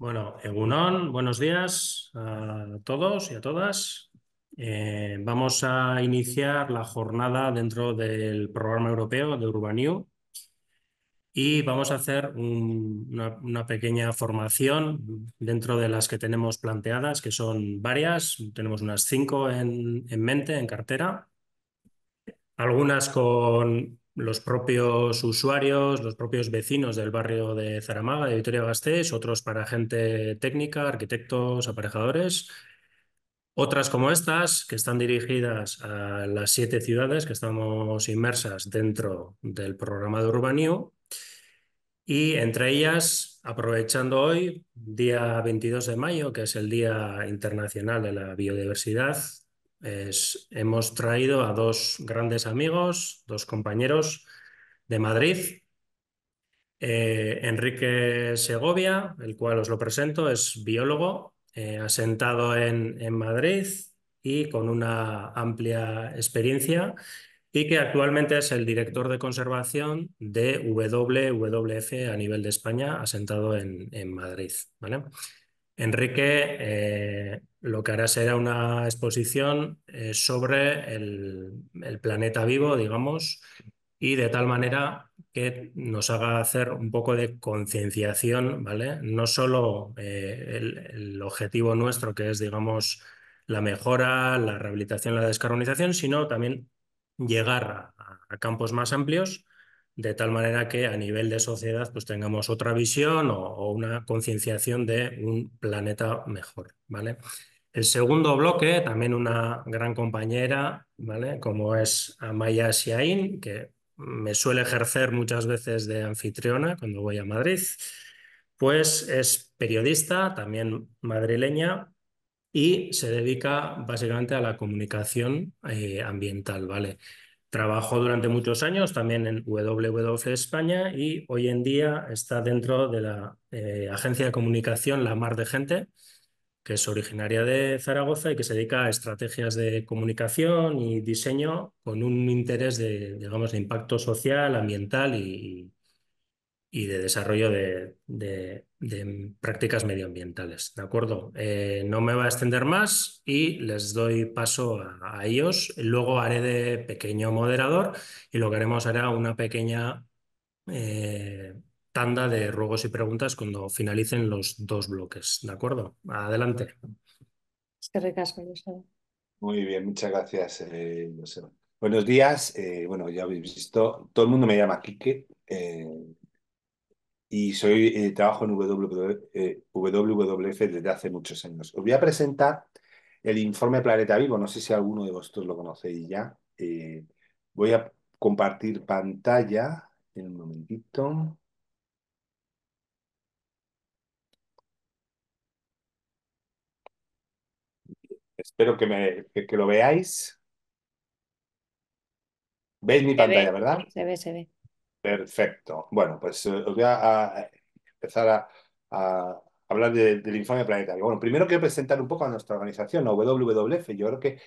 Bueno, Egunon, buenos días a todos y a todas. Eh, vamos a iniciar la jornada dentro del programa europeo de Urbaniu y vamos a hacer una, pequeña formación dentro de las que tenemos planteadas, que son varias, tenemos unas cinco en, en mente, en cartera, algunas con los propios usuarios, los propios vecinos del barrio de Zaramaga, de Vitoria-Gasteiz, otros para gente técnica, arquitectos, aparejadores, otras como estas, que están dirigidas a las siete ciudades que estamos inmersas dentro del programa de Urbanio, y entre ellas, aprovechando hoy, día 22 de mayo, que es el Día Internacional de la Biodiversidad, hemos traído a dos grandes amigos, dos compañeros de Madrid. Eh, Enrique Segovia, el cual os lo presento, es biólogo, eh, asentado en, Madrid y con una amplia experiencia y que actualmente es el director de conservación de WWF a nivel de España, asentado en, Madrid. ¿vale? Enrique eh, lo que hará será una exposición eh, sobre el, planeta vivo, digamos, y de tal manera que nos haga hacer un poco de concienciación, ¿vale? No solo eh, el, objetivo nuestro, que es, digamos, la mejora, la rehabilitación, la descarbonización, sino también llegar a campos más amplios de tal manera que a nivel de sociedad pues tengamos otra visión o, una concienciación de un planeta mejor, ¿vale? El segundo bloque, también una gran compañera, ¿vale? Como es Amaya Siaín, que me suele ejercer muchas veces de anfitriona cuando voy a Madrid, pues es periodista, también madrileña, y se dedica básicamente a la comunicación eh, ambiental, ¿vale? Trabajó durante muchos años también en WWF España y hoy en día está dentro de la eh, agencia de comunicación La Mar de Gente, que es originaria de Zaragoza y que se dedica a estrategias de comunicación y diseño con un interés de, digamos, de impacto social, ambiental y, y de desarrollo de, prácticas medioambientales. ¿De acuerdo? Eh, no me va a extender más y les doy paso a, ellos. Luego haré de pequeño moderador y lo que haremos será una pequeña eh, tanda de ruegos y preguntas cuando finalicen los dos bloques. ¿De acuerdo? Adelante. Es que recasco, Muy bien, muchas gracias, eh, Buenos días. bueno, ya habéis visto, todo el mundo me llama Quique y soy, eh, trabajo en WWF, eh, desde hace muchos años. Os voy a presentar el informe Planeta Vivo, no sé si alguno de vosotros lo conocéis ya. Eh, voy a compartir pantalla en un momentito. Espero que, lo veáis. ¿Veis mi pantalla, verdad? Se ve, se ve. Perfecto. Bueno, pues eh, os voy a, empezar a, hablar del informe planetario. Bueno, primero quiero presentar un poco a nuestra organización, la WWF. Yo creo que,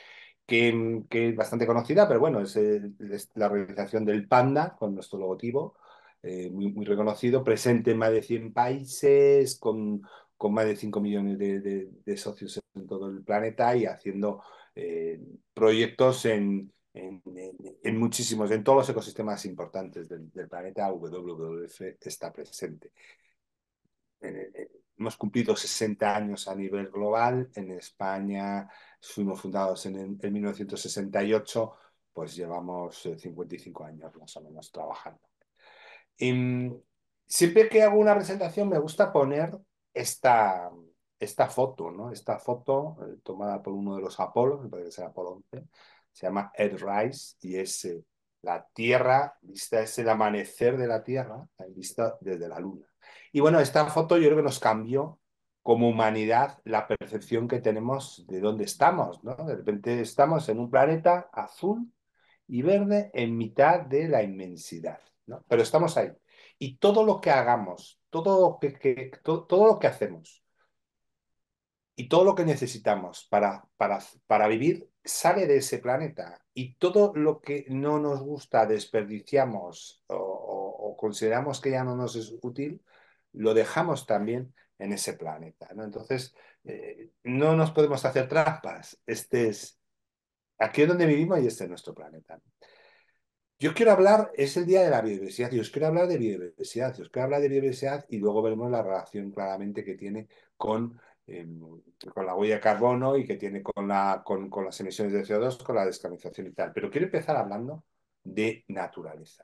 es bastante conocida, pero bueno, eh, es, la organización del Panda con nuestro logotipo, eh, muy, reconocido, presente en más de 100 países, con, más de 5 millones de, socios en todo el planeta y haciendo proyectos en en, muchísimos, en todos los ecosistemas importantes del, planeta, WWF está presente. hemos cumplido 60 años a nivel global. En España fuimos fundados en, 1968, pues llevamos 55 eh, años más o menos trabajando. Em, siempre que hago una presentación me gusta poner esta, esta foto, ¿no? Esta foto eh, tomada por uno de los Apolos, me parece que Apolo 11, se llama Ed Rice y es eh, la Tierra, vista es el amanecer de la Tierra, vista desde la Luna. Y bueno, esta foto yo creo que nos cambió como humanidad la percepción que tenemos de dónde estamos, ¿no? De repente estamos en un planeta azul y verde en mitad de la inmensidad, Pero estamos ahí. Y todo lo que hagamos, todo que, todo lo que hacemos, y todo lo que necesitamos para, para, vivir sale de ese planeta. Y todo lo que no nos gusta, desperdiciamos o, consideramos que ya no nos es útil, lo dejamos también en ese planeta. Entonces, eh, no nos podemos hacer trampas. Este es, aquí donde vivimos y este es nuestro planeta. Yo quiero hablar, es el día de la biodiversidad, Yo quiero hablar de biodiversidad, y os quiero hablar de biodiversidad y luego veremos la relación claramente que tiene con con la huella de carbono y que tiene con, la, con, las emisiones de CO2, con la descarbonización y tal. Pero quiero empezar hablando de naturaleza.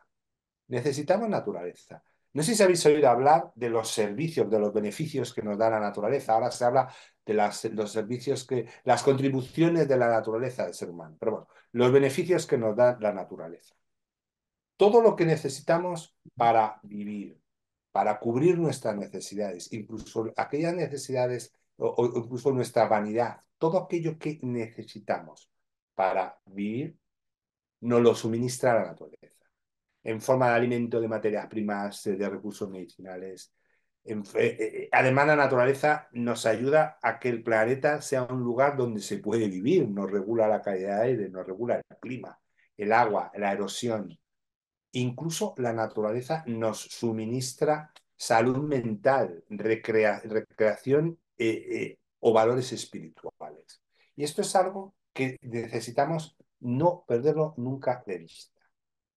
Necesitamos naturaleza. No sé si habéis oído hablar de los servicios, de los beneficios que nos da la naturaleza. Ahora se habla de las, los servicios que, las contribuciones de la naturaleza del ser humano. Pero bueno, los beneficios que nos da la naturaleza. Todo lo que necesitamos para vivir, para cubrir nuestras necesidades, incluso aquellas necesidades o, incluso nuestra vanidad, todo aquello que necesitamos para vivir, nos lo suministra la naturaleza, en forma de alimento, de materias primas, eh, de recursos medicinales. Eh, eh, además, la naturaleza nos ayuda a que el planeta sea un lugar donde se puede vivir, nos regula la calidad de aire, nos regula el clima, el agua, la erosión. Incluso la naturaleza nos suministra salud mental, recreación eh, eh, o valores espirituales. Y esto es algo que necesitamos no perderlo nunca de vista.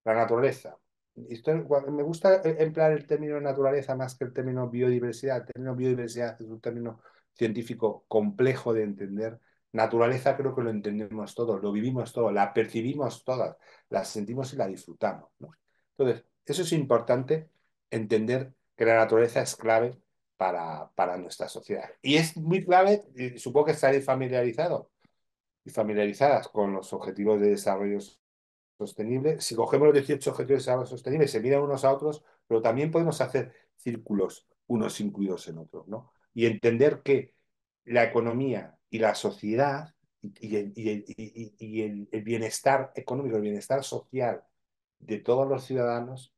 La naturaleza. me gusta emplear el término naturaleza más que el término biodiversidad. El término biodiversidad es un término científico complejo de entender. Naturaleza creo que lo entendemos todos, lo vivimos todos, la percibimos todas, la sentimos y la disfrutamos. Entonces, eso es importante entender que la naturaleza es clave para, nuestra sociedad. Y es muy clave, supongo que estaréis familiarizado y familiarizadas con los objetivos de desarrollo sostenible. Si cogemos los 18 objetivos de desarrollo sostenible, se miran unos a otros, pero también podemos hacer círculos, unos incluidos en otros, ¿no? Y entender que la economía y la sociedad y, el bienestar económico, el bienestar social de todos los ciudadanos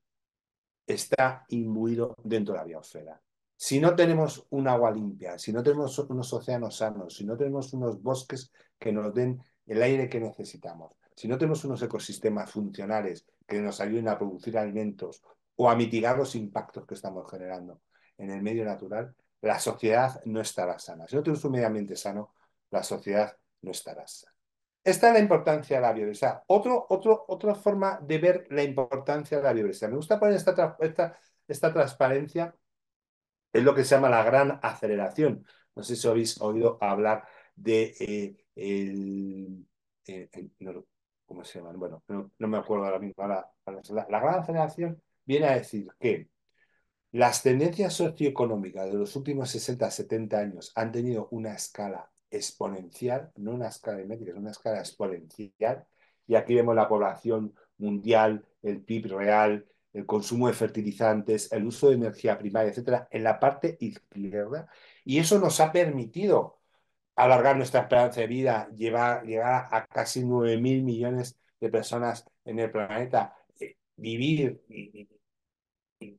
está imbuido dentro de la biosfera. Si no tenemos un agua limpia, si no tenemos unos océanos sanos, si no tenemos unos bosques que nos den el aire que necesitamos, si no tenemos unos ecosistemas funcionales que nos ayuden a producir alimentos o a mitigar los impactos que estamos generando en el medio natural, la sociedad no estará sana. Si no tenemos un medio ambiente sano, la sociedad no estará sana. Esta es la importancia de la biodiversidad. otra forma de ver la importancia de la biodiversidad. Me gusta poner esta, esta, esta transparencia es lo que se llama la gran aceleración. No sé si habéis oído hablar de eh, el, eh, ¿cómo se llama? Bueno, no, me acuerdo ahora mismo. la, la, gran aceleración viene a decir que las tendencias socioeconómicas de los últimos 60, 70 años han tenido una escala exponencial, no una escala de métricas, una escala exponencial. Y aquí vemos la población mundial, el PIB real, el consumo de fertilizantes, el uso de energía primaria, etcétera, en la parte izquierda. Y eso nos ha permitido alargar nuestra esperanza de vida, llevar, llegar a casi 9.000 mil millones de personas en el planeta, eh, vivir de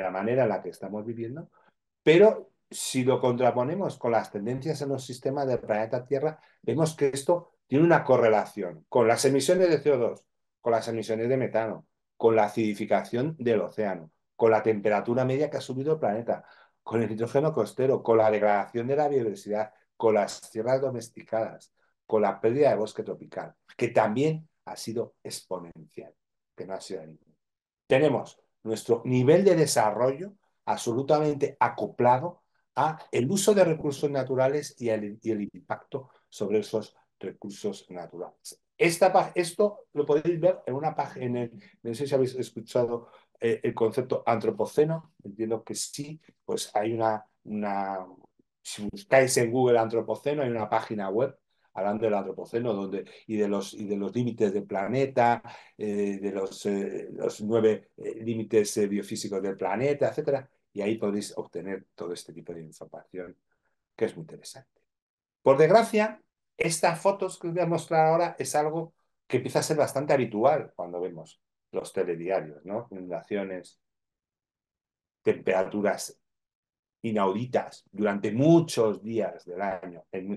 la manera en la que estamos viviendo. Pero si lo contraponemos con las tendencias en los sistemas del planeta Tierra, vemos que esto tiene una correlación con las emisiones de CO2, con las emisiones de metano, con la acidificación del océano, con la temperatura media que ha subido el planeta, con el nitrógeno costero, con la degradación de la biodiversidad, con las tierras domesticadas, con la pérdida de bosque tropical, que también ha sido exponencial, que no ha sido ningún. Tenemos nuestro nivel de desarrollo absolutamente acoplado a el uso de recursos naturales y y el impacto sobre esos recursos naturales esto lo podéis ver en una página, no sé si habéis escuchado eh, el concepto antropoceno, entiendo que sí, pues hay una, si buscáis en Google antropoceno, hay una página web hablando del antropoceno donde, y, de los, de los límites del planeta, eh, de los, eh, los nueve límites biofísicos del planeta, etc. Y ahí podéis obtener todo este tipo de información que es muy interesante. Por desgracia, estas fotos que os voy a mostrar ahora es algo que empieza a ser bastante habitual cuando vemos los telediarios, ¿no? Inundaciones, temperaturas inauditas durante muchos días del año, en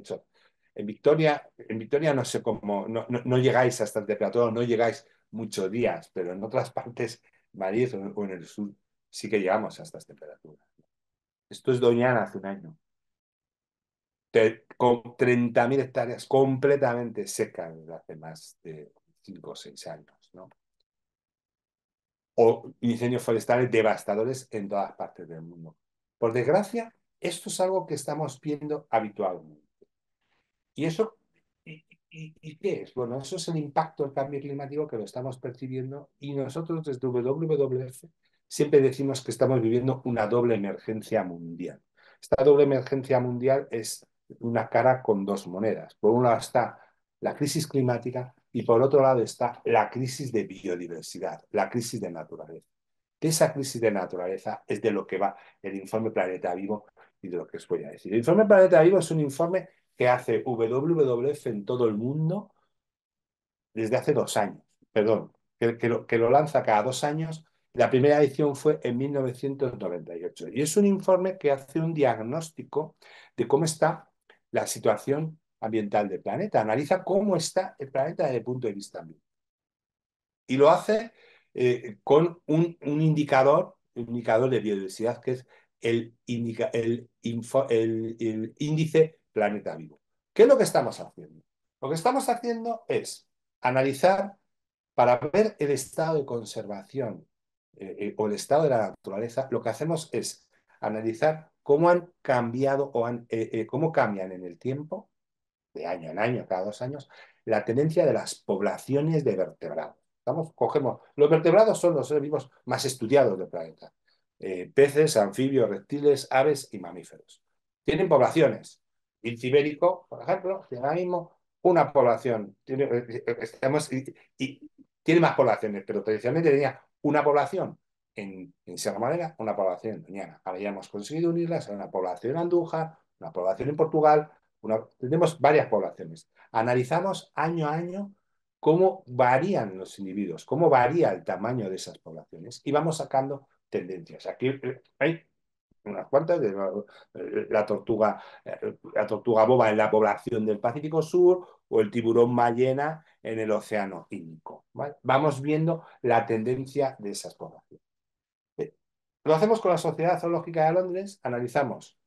Victoria, en Victoria no sé cómo, no, llegáis a estas temperaturas, no llegáis muchos días, pero en otras partes, Madrid o en el sur, sí que llegamos a estas temperaturas. Esto es Doñana hace un año con 30.000 hectáreas completamente secas desde hace más de 5 o 6 años, ¿no? O incendios forestales devastadores en todas partes del mundo. Por desgracia, esto es algo que estamos viendo habitualmente. ¿Y eso y, qué es? Bueno, eso es el impacto del cambio climático que lo estamos percibiendo y nosotros desde WWF siempre decimos que estamos viviendo una doble emergencia mundial. Esta doble emergencia mundial es una cara con dos monedas. Por un lado está la crisis climática y por otro lado está la crisis de biodiversidad, la crisis de naturaleza. De esa crisis de naturaleza es de lo que va el informe Planeta Vivo y de lo que os voy a decir. El informe Planeta Vivo es un informe que hace WWF en todo el mundo desde hace dos años, perdón, que, lo, que lo lanza cada dos años. La primera edición fue en 1998 y es un informe que hace un diagnóstico de cómo está la situación ambiental del planeta, analiza cómo está el planeta desde el punto de vista ambiental. Y lo hace eh, con un, indicador, un indicador de biodiversidad que es el, el, el, índice planeta vivo. ¿Qué es lo que estamos haciendo? Lo que estamos haciendo es analizar para ver el estado de conservación eh, eh, o el estado de la naturaleza, lo que hacemos es analizar cómo han cambiado o eh, eh, cómo cambian en el tiempo, de año en año, cada dos años, la tendencia de las poblaciones de vertebrados. cogemos, los vertebrados son los seres vivos más estudiados del planeta. Eh, peces, anfibios, reptiles, aves y mamíferos. Tienen poblaciones. El cibérico, por ejemplo, tiene ahora mismo una población. y, tiene más poblaciones, pero tradicionalmente tenía una población en, en Sierra Madera, una población en Doñana. Ahora ya hemos conseguido unirlas a una población en Andújar, una población en Portugal, tenemos varias poblaciones. Analizamos año a año cómo varían los individuos, cómo varía el tamaño de esas poblaciones y vamos sacando tendencias. Aquí eh, hay unas cuantas eh, la, tortuga, eh, la tortuga boba en la población del Pacífico Sur o el tiburón ballena en el Océano Índico. Vamos viendo la tendencia de esas poblaciones. Lo hacemos con la Sociedad Zoológica de Londres, analizamos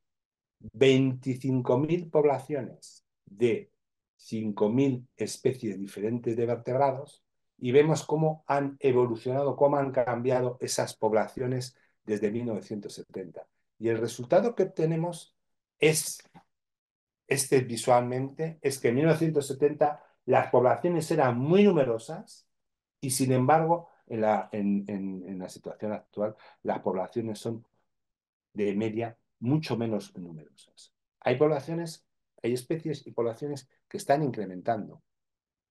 25.000 poblaciones de 5.000 especies diferentes de vertebrados y vemos cómo han evolucionado, cómo han cambiado esas poblaciones desde 1970. Y el resultado que obtenemos es, este visualmente, es que en 1970 las poblaciones eran muy numerosas y sin embargo en la, situación actual, las poblaciones son de media mucho menos numerosas. Hay poblaciones, hay especies y poblaciones que están incrementando,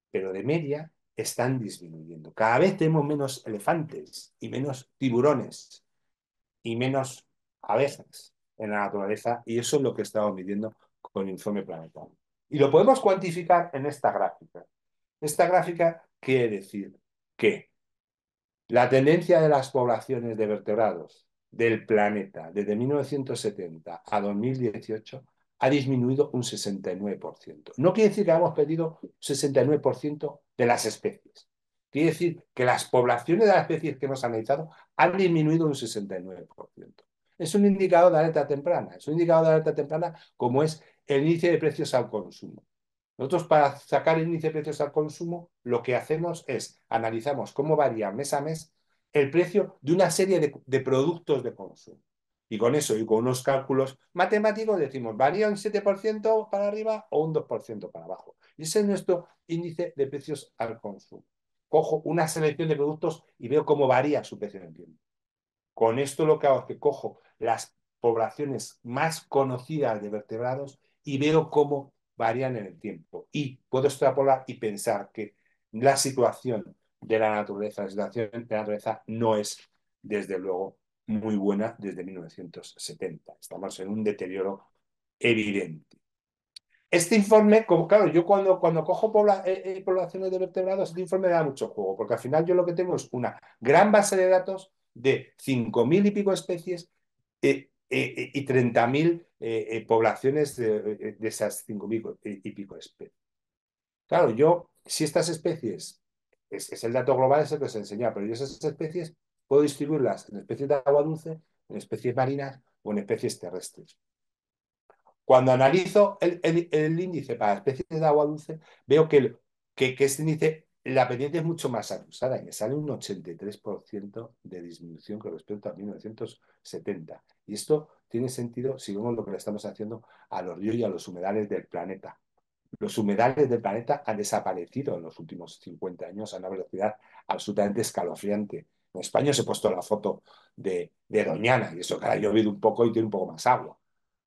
pero de media están disminuyendo. Cada vez tenemos menos elefantes y menos tiburones y menos abejas en la naturaleza y eso es lo que estamos midiendo con el informe planetario. Y lo podemos cuantificar en esta gráfica. Esta gráfica quiere decir que la tendencia de las poblaciones de vertebrados del planeta desde 1970 a 2018 ha disminuido un 69%. No quiere decir que hemos perdido 69% de las especies. Quiere decir que las poblaciones de las especies que hemos analizado han disminuido un 69%. Es un indicador de alerta temprana. Es un indicador de alerta temprana como es el índice de precios al consumo. Nosotros para sacar el índice de precios al consumo, lo que hacemos es analizamos cómo varía mes a mes el precio de una serie de, productos de consumo. Y con eso y con unos cálculos matemáticos decimos, varía un 7% para arriba o un 2% para abajo. Y ese es nuestro índice de precios al consumo. Cojo una selección de productos y veo cómo varía su precio en tiempo. Con esto lo que hago es que cojo las poblaciones más conocidas de vertebrados y veo cómo varían en el tiempo. Y puedo extrapolar y pensar que la situación de la naturaleza, la situación de la naturaleza no es, desde luego, muy buena desde 1970. Estamos en un deterioro evidente. Este informe, como claro, yo cuando, cuando cojo eh, eh, poblaciones de vertebrados, este informe da mucho juego, porque al final yo lo que tengo es una gran base de datos de 5.000 y pico especies eh, y 30.000 eh, eh, poblaciones eh, de, esas cinco mil y pico especies. Claro, yo, si estas especies, es, el dato global, es el que os enseñaba, pero yo esas especies puedo distribuirlas en especies de agua dulce, en especies marinas o en especies terrestres. Cuando analizo el, índice para especies de agua dulce, veo que, que, que este índice la pendiente es mucho más acusada y me sale un 83% de disminución con respecto a 1970. Y esto tiene sentido si vemos lo que le estamos haciendo a los ríos y a los humedales del planeta. Los humedales del planeta han desaparecido en los últimos 50 años a una velocidad absolutamente escalofriante. En España se he puesto la foto de, Doñana y eso que ha llovido un poco y tiene un poco más agua.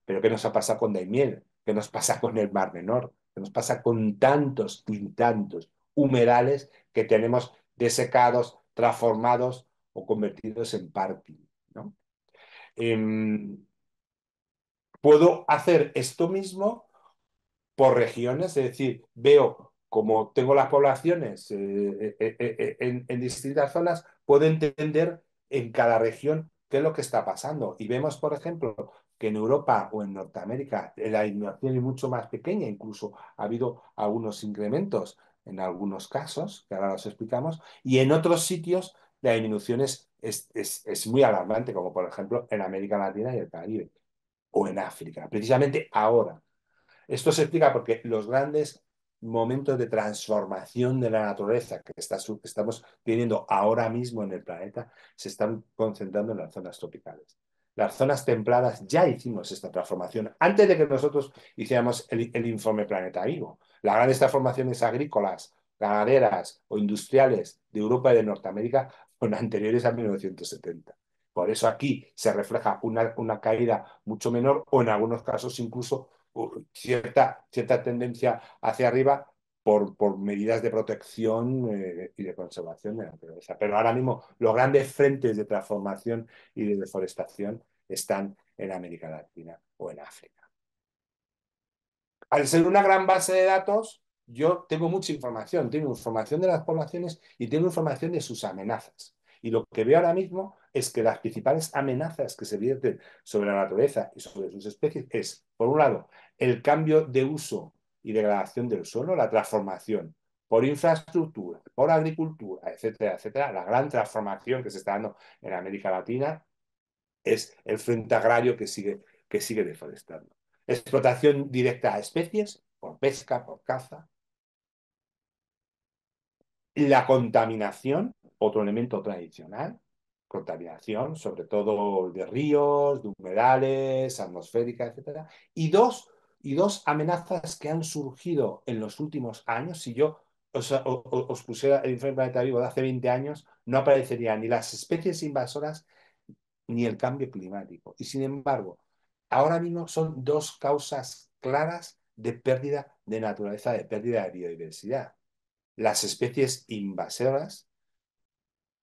Pero ¿qué nos ha pasado con Daimiel? ¿Qué nos pasa con el Mar Menor? ¿Qué nos pasa con tantos y tantos humerales que tenemos desecados, transformados o convertidos en parking. Em, puedo hacer esto mismo por regiones, es decir, veo como tengo las poblaciones eh, eh, eh, en, distintas zonas, puedo entender en cada región qué es lo que está pasando. Y vemos, por ejemplo, que en Europa o en Norteamérica la innovación es mucho más pequeña, incluso ha habido algunos incrementos en algunos casos, que ahora los explicamos, y en otros sitios la disminución es, es, es, muy alarmante, como por ejemplo en América Latina y el Caribe, o en África, precisamente ahora. Esto se explica porque los grandes momentos de transformación de la naturaleza que estamos teniendo ahora mismo en el planeta se están concentrando en las zonas tropicales. Las zonas templadas ya hicimos esta transformación antes de que nosotros hiciéramos el, el informe Vivo. Las grandes transformaciones agrícolas, ganaderas o industriales de Europa y de Norteamérica son anteriores a 1970. Por eso aquí se refleja una, caída mucho menor o en algunos casos incluso uh, cierta, cierta tendencia hacia arriba por, por medidas de protección eh, y de conservación de la naturaleza. Pero ahora mismo los grandes frentes de transformación y de deforestación están en América Latina o en África al ser una gran base de datos, yo tengo mucha información, tengo información de las poblaciones y tengo información de sus amenazas. Y lo que veo ahora mismo es que las principales amenazas que se vierten sobre la naturaleza y sobre sus especies es, por un lado, el cambio de uso y degradación del suelo, la transformación por infraestructura, por agricultura, etcétera, etcétera. La gran transformación que se está dando en América Latina es el frente agrario que sigue, que sigue deforestando explotación directa a especies, por pesca, por caza. La contaminación, otro elemento tradicional, contaminación, sobre todo de ríos, de humedales, atmosférica, etc. Y dos, y dos amenazas que han surgido en los últimos años, si yo os, os pusiera el informe planeta vivo de hace 20 años, no aparecerían ni las especies invasoras ni el cambio climático. Y sin embargo, ahora mismo son dos causas claras de pérdida de naturaleza, de pérdida de biodiversidad. Las especies invasoras,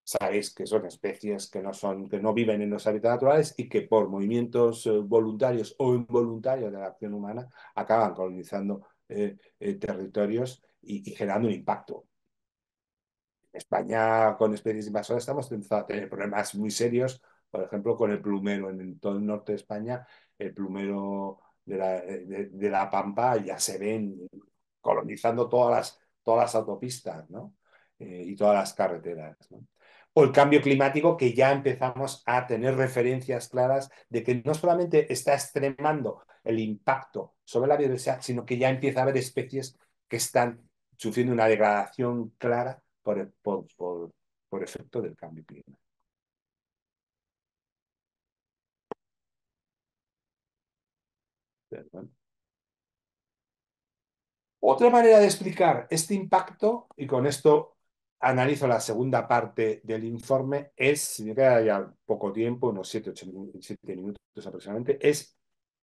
sabéis que son especies que no, son, que no viven en los hábitats naturales y que por movimientos eh, voluntarios o involuntarios de la acción humana acaban colonizando eh, eh, territorios y, generando un impacto España con especies invasoras estamos empezando a tener problemas muy serios por ejemplo, con el plumero. En todo el norte de España, el plumero eh, de la, Pampa ya se ven colonizando todas las, todas las autopistas ¿no? Eh, y todas las carreteras. O el cambio climático, que ya empezamos a tener referencias claras de que no solamente está extremando el impacto sobre la biodiversidad, sino que ya empieza a haber especies que están sufriendo una degradación clara por, por, por efecto del cambio climático. Otra manera de explicar este impacto, y con esto analizo la segunda parte del informe, es, si ya poco tiempo, unos 7, 8 7 minutos aproximadamente, es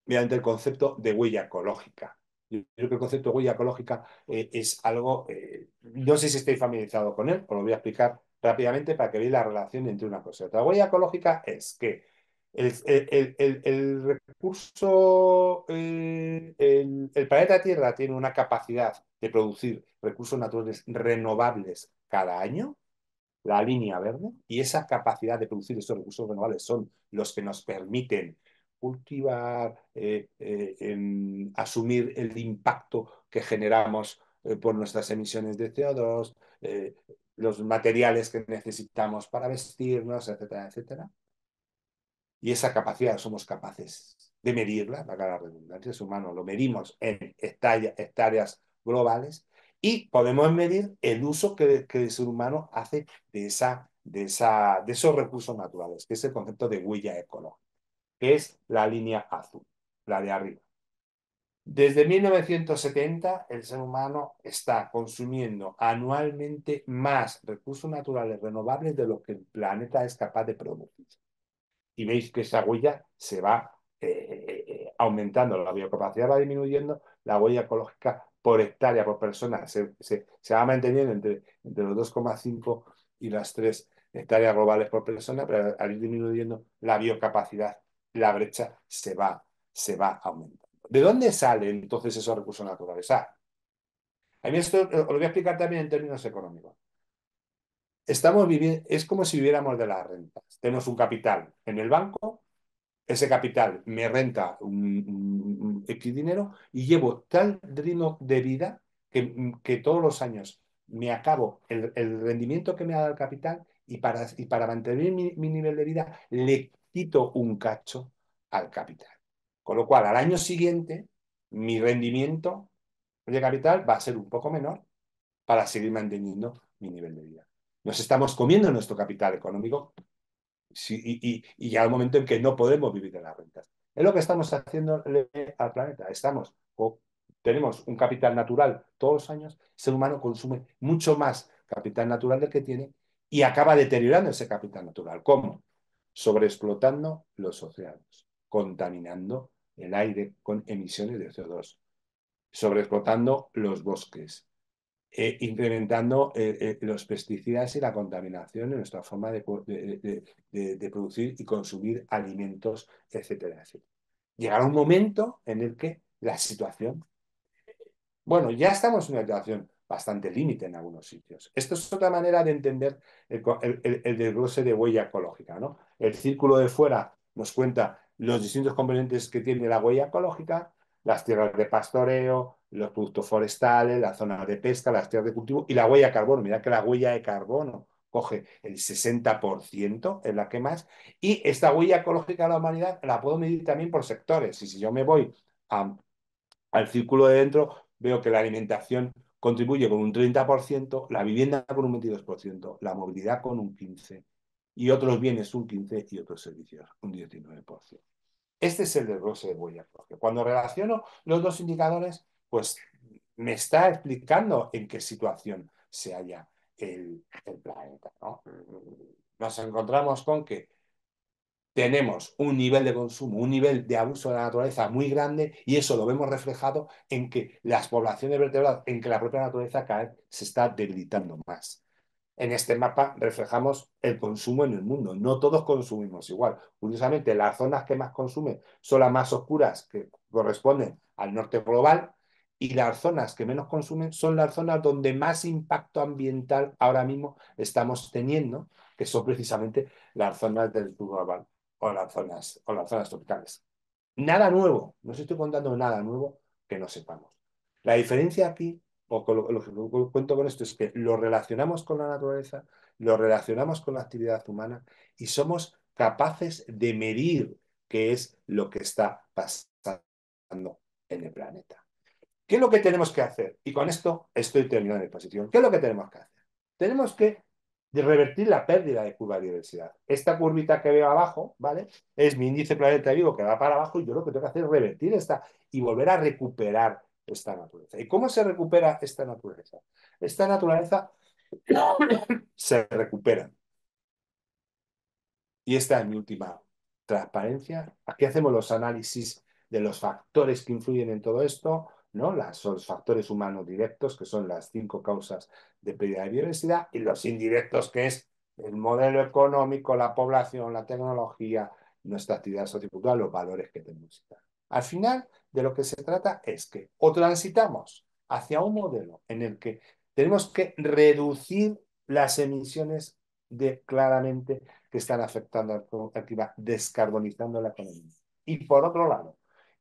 mediante el concepto de huella ecológica. Yo creo que el concepto de huella ecológica eh, es algo, eh, no sé si estáis familiarizados con él, os lo voy a explicar rápidamente para que veáis la relación entre una cosa y otra. La huella ecológica es que el, el, el, recurso, eh, el planeta Tierra tiene una capacidad de producir recursos naturales renovables cada año, la línea verde, y esa capacidad de producir estos recursos renovables son los que nos permiten cultivar, eh, eh, asumir el impacto que generamos por nuestras emisiones de CO2, los materiales que necesitamos para vestirnos, etcétera, etcétera. Y esa capacidad somos capaces de medirla, la la redundancia, es humano, lo medimos en hectáreas globales y podemos medir el uso que, el ser humano hace de, esa, de, esa, de esos recursos naturales, que es el concepto de huella ecológica, que es la línea azul, la de arriba. Desde 1970, el ser humano está consumiendo anualmente más recursos naturales renovables de lo que el planeta es capaz de producir y veis que esa huella se va eh, eh, eh, aumentando, la biocapacidad va disminuyendo, la huella ecológica por hectárea, por persona, se, va manteniendo entre, entre los 2,5 y las 3 hectáreas globales por persona, pero al ir disminuyendo la biocapacidad, la brecha se va, se va aumentando. ¿De dónde sale entonces esos recursos naturales? Ah, a mí esto lo voy a explicar también en términos económicos estamos viviendo, es como si viviéramos de las rentas. Tenemos un capital en el banco, ese capital me renta un, X dinero y llevo tal ritmo de vida que, todos los años me acabo el, rendimiento que me ha dado el capital y para, y para mantener mi nivel de vida le quito un cacho al capital. Con lo cual, al año siguiente, mi rendimiento de capital va a ser un poco menor para seguir manteniendo mi nivel de vida. Nos estamos comiendo nuestro capital económico y, ya al momento en que no podemos vivir de las rentas. Es lo que estamos haciendo al planeta. Estamos o tenemos un capital natural todos los años, el ser humano consume mucho más capital natural del que tiene y acaba deteriorando ese capital natural. ¿Cómo? Sobreexplotando los océanos, contaminando el aire con emisiones de CO2, sobreexplotando los bosques, eh, incrementando eh, eh, los pesticidas y la contaminación en nuestra forma de, producir y consumir alimentos, etcétera, Llegará un momento en el que la situación, bueno, ya estamos en una situación bastante límite en algunos sitios. Esto es otra manera de entender el, desglose de huella ecológica. ¿no? El círculo de fuera nos cuenta los distintos componentes que tiene la huella ecológica, las tierras de pastoreo, los productos forestales, la zona de pesca, las tierras de cultivo y la huella de carbono. Mirad que la huella de carbono coge el 60%, es la que más, y esta huella ecológica de la humanidad la puedo medir también por sectores. Y si yo me voy al círculo de dentro, veo que la alimentación contribuye con un 30%, la vivienda con un 22%, la movilidad con un 15% y otros bienes un 15% y otros servicios un 19%. Este es el desglose de huella. Porque cuando relaciono los dos indicadores, pues me está explicando en qué situación se halla el, planeta. ¿no? Nos encontramos con que tenemos un nivel de consumo, un nivel de abuso de la naturaleza muy grande y eso lo vemos reflejado en que las poblaciones vertebradas, en que la propia naturaleza se está debilitando más. En este mapa reflejamos el consumo en el mundo. No todos consumimos igual. Curiosamente, las zonas que más consumen son las más oscuras, que corresponden al norte global, y las zonas que menos consumen son las zonas donde más impacto ambiental ahora mismo estamos teniendo, que son precisamente las zonas del sur global o las zonas, o las zonas tropicales. Nada nuevo, no os estoy contando nada nuevo que no sepamos. La diferencia aquí, o lo que cuento con esto, es que lo relacionamos con la naturaleza, lo relacionamos con la actividad humana y somos capaces de medir qué es lo que está pasando en el planeta. ¿Qué es lo que tenemos que hacer? Y con esto estoy terminando la exposición. ¿Qué es lo que tenemos que hacer? Tenemos que revertir la pérdida de curva de diversidad. Esta curvita que veo abajo, ¿vale? Es mi índice planeta vivo que va para abajo y yo lo que tengo que hacer es revertir esta y volver a recuperar esta naturaleza. ¿Y cómo se recupera esta naturaleza? Esta naturaleza se recupera. Y esta es mi última transparencia. Aquí hacemos los análisis de los factores que influyen en todo esto ¿no? los factores humanos directos, que son las cinco causas de pérdida de biodiversidad, y los indirectos, que es el modelo económico, la población, la tecnología, nuestra actividad sociocultural, los valores que tenemos. Al final, de lo que se trata es que o transitamos hacia un modelo en el que tenemos que reducir las emisiones de claramente que están afectando al clima, descarbonizando la economía. Y por otro lado,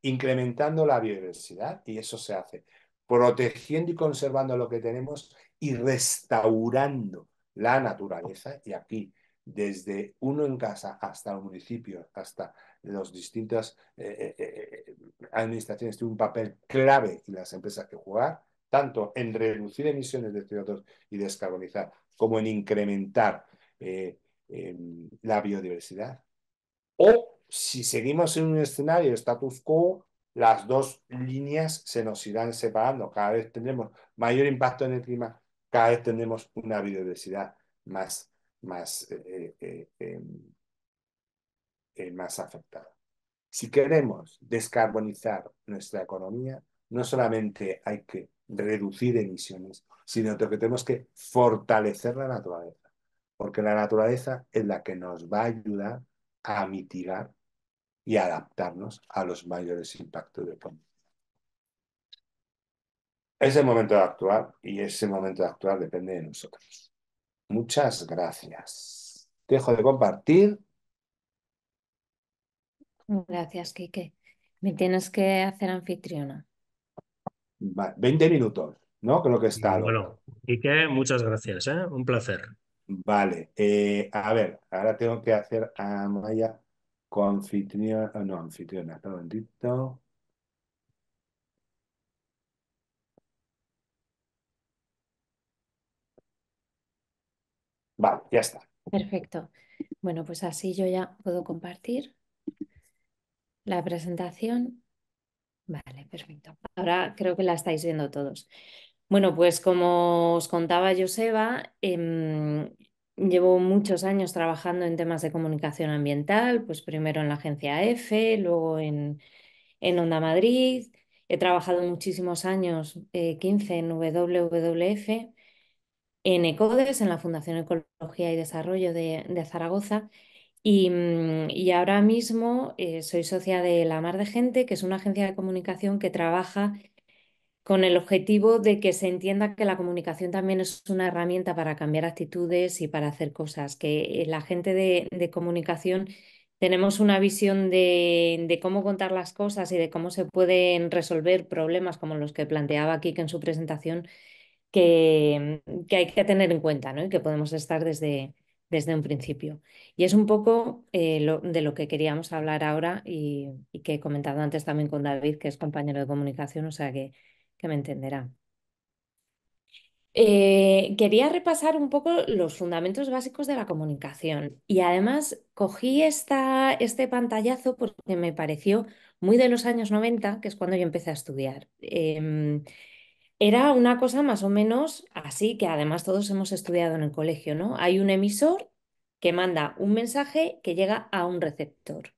incrementando la biodiversidad, y eso se hace, protegiendo y conservando lo que tenemos y restaurando la naturaleza. Y aquí, desde uno en casa hasta los municipios, hasta las distintas eh, eh, eh, administraciones, tiene un papel clave y las empresas que jugar, tanto en reducir emisiones de CO2 y descarbonizar, como en incrementar em, la biodiversidad. O si seguimos en un escenario status quo, las dos líneas se nos irán separando. Cada vez tendremos mayor impacto en el clima, cada vez tendremos una biodiversidad más, más, eh, eh, eh, em, más afectada. Si queremos descarbonizar nuestra economía, no solamente hay que reducir emisiones, sino que tenemos que fortalecer la naturaleza, porque la naturaleza es la que nos va a ayudar a mitigar y adaptarnos a los mayores impactos de pandemia. Es el momento de actuar y ese momento de actuar depende de nosotros. Muchas gracias. Dejo de compartir. Gracias, Quique. Me tienes que hacer anfitriona. 20 minutos, ¿no? Creo que está. Bueno, Quique, muchas gracias. ¿eh? Un placer. Vale. Eh, a ver, ahora tengo que hacer a Maya Coanfitriona, ah, no, anfitriona, está bendito. Vale, ya está. Perfecto. Bueno, pues así yo ya puedo compartir la presentación. Vale, perfecto. Ahora creo que la estáis viendo todos. Bueno, pues como os contaba Joseba, em, Llevo muchos años trabajando en temas de comunicación ambiental, pues primero en la agencia EFE, e, luego en, Onda Madrid. He trabajado muchísimos años, 15 eh, en WWF, en ECODES, en la Fundación Ecología y Desarrollo de, Zaragoza. Mm, y, ahora mismo eh, soy socia de La Mar de Gente, que es una agencia de comunicación que trabaja con el objetivo de que se entienda que la comunicación también es una herramienta para cambiar actitudes y para hacer cosas, que la gente de, comunicación tenemos una visión de, cómo contar las cosas y de cómo se pueden resolver problemas como los que planteaba aquí en su presentación, que, que, hay que tener en cuenta ¿no? y que podemos estar desde, desde un principio. Y es un poco eh, de lo que queríamos hablar ahora y que he comentado antes también con David, que es compañero de comunicación, o sea que que me entenderá. Eh, quería repasar un poco los fundamentos básicos de la comunicación y además cogí esta, este pantallazo porque me pareció muy de los años 90, que es cuando yo empecé a estudiar. Em, era una cosa más o menos así que además todos hemos estudiado en el colegio, ¿no? Hay un emisor que manda un mensaje que llega a un receptor.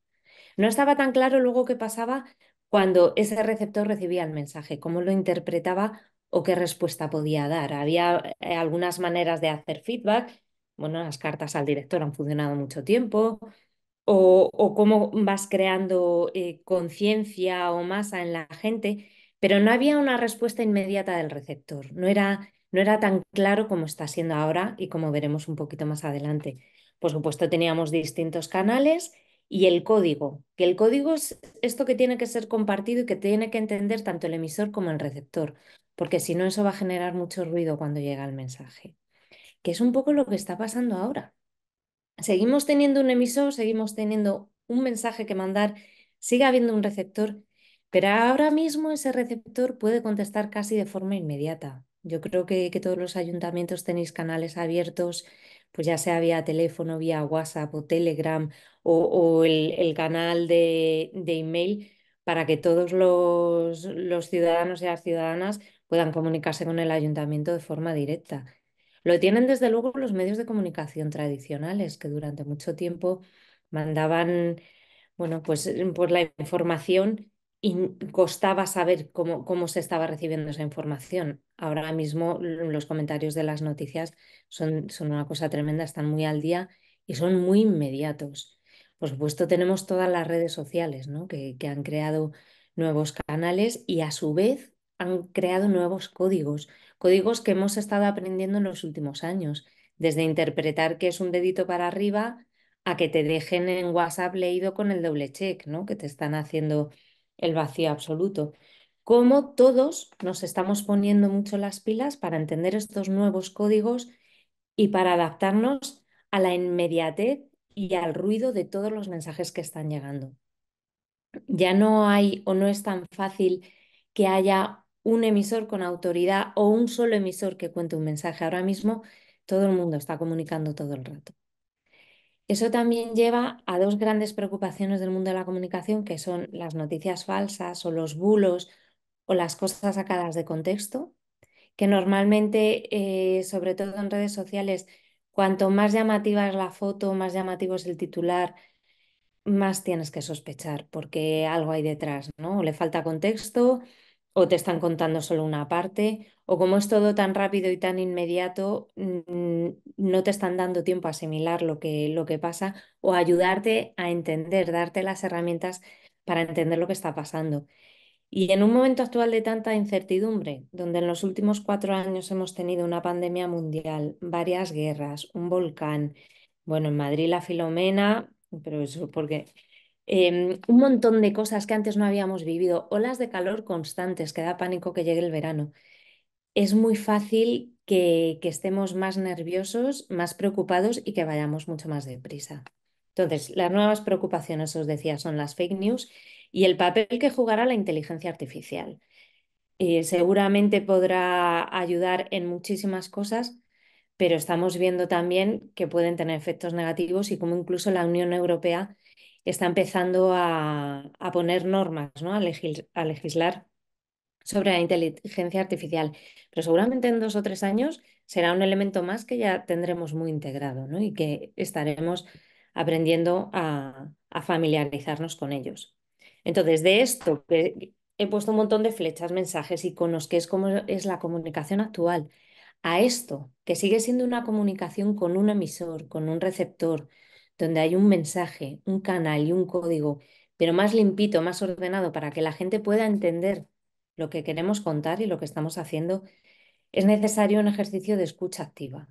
No estaba tan claro luego qué pasaba cuando ese receptor recibía el mensaje, cómo lo interpretaba o qué respuesta podía dar. Había eh, algunas maneras de hacer feedback. Bueno, las cartas al director han funcionado mucho tiempo. O, cómo vas creando eh, conciencia o masa en la gente, pero no había una respuesta inmediata del receptor. No era, no era tan claro como está siendo ahora y como veremos un poquito más adelante. Por supuesto, teníamos distintos canales y el código, que el código es esto que tiene que ser compartido y que tiene que entender tanto el emisor como el receptor, porque si no eso va a generar mucho ruido cuando llega el mensaje, que es un poco lo que está pasando ahora. Seguimos teniendo un emisor, seguimos teniendo un mensaje que mandar, sigue habiendo un receptor, pero ahora mismo ese receptor puede contestar casi de forma inmediata. Yo creo que, todos los ayuntamientos tenéis canales abiertos pues ya sea vía teléfono, vía WhatsApp o Telegram o, el, canal de, email, para que todos los, los ciudadanos y las ciudadanas puedan comunicarse con el ayuntamiento de forma directa. Lo tienen desde luego los medios de comunicación tradicionales, que durante mucho tiempo mandaban bueno, pues, pues la información y costaba saber cómo, cómo se estaba recibiendo esa información. Ahora mismo los comentarios de las noticias son, son una cosa tremenda, están muy al día y son muy inmediatos. Por supuesto, tenemos todas las redes sociales que, han creado nuevos canales y a su vez han creado nuevos códigos, códigos que hemos estado aprendiendo en los últimos años, desde interpretar que es un dedito para arriba a que te dejen en WhatsApp leído con el doble check, ¿no? que te están haciendo el vacío absoluto. Como todos nos estamos poniendo mucho las pilas para entender estos nuevos códigos y para adaptarnos a la inmediatez y al ruido de todos los mensajes que están llegando. Ya no hay o no es tan fácil que haya un emisor con autoridad o un solo emisor que cuente un mensaje. Ahora mismo todo el mundo está comunicando todo el rato. Eso también lleva a dos grandes preocupaciones del mundo de la comunicación, que son las noticias falsas o los bulos o las cosas sacadas de contexto, que normalmente, eh, sobre todo en redes sociales, cuanto más llamativa es la foto, más llamativo es el titular, más tienes que sospechar porque algo hay detrás, ¿no? O le falta contexto o te están contando solo una parte, o como es todo tan rápido y tan inmediato, no te están dando tiempo a asimilar lo que, lo que pasa o ayudarte a entender, darte las herramientas para entender lo que está pasando. Y en un momento actual de tanta incertidumbre, donde en los últimos cuatro años hemos tenido una pandemia mundial, varias guerras, un volcán, bueno, en Madrid la Filomena, pero eso porque Em, un montón de cosas que antes no habíamos vivido, olas de calor constantes, que da pánico que llegue el verano. Es muy fácil que, estemos más nerviosos, más preocupados y que vayamos mucho más deprisa. Entonces, las nuevas preocupaciones, os decía, son las fake news y el papel que jugará la inteligencia artificial. Eh, seguramente podrá ayudar en muchísimas cosas, pero estamos viendo también que pueden tener efectos negativos y como incluso la Unión Europea está empezando a, poner normas, ¿no? a, legislar sobre la inteligencia artificial. Pero seguramente en dos o tres años será un elemento más que ya tendremos muy integrado y que estaremos aprendiendo a, familiarizarnos con ellos. Entonces, de esto que he puesto un montón de flechas, mensajes, iconos, que es como es la comunicación actual, a esto, que sigue siendo una comunicación con un emisor, con un receptor, donde hay un mensaje, un canal y un código, pero más limpito, más ordenado, para que la gente pueda entender lo que queremos contar y lo que estamos haciendo, es necesario un ejercicio de escucha activa.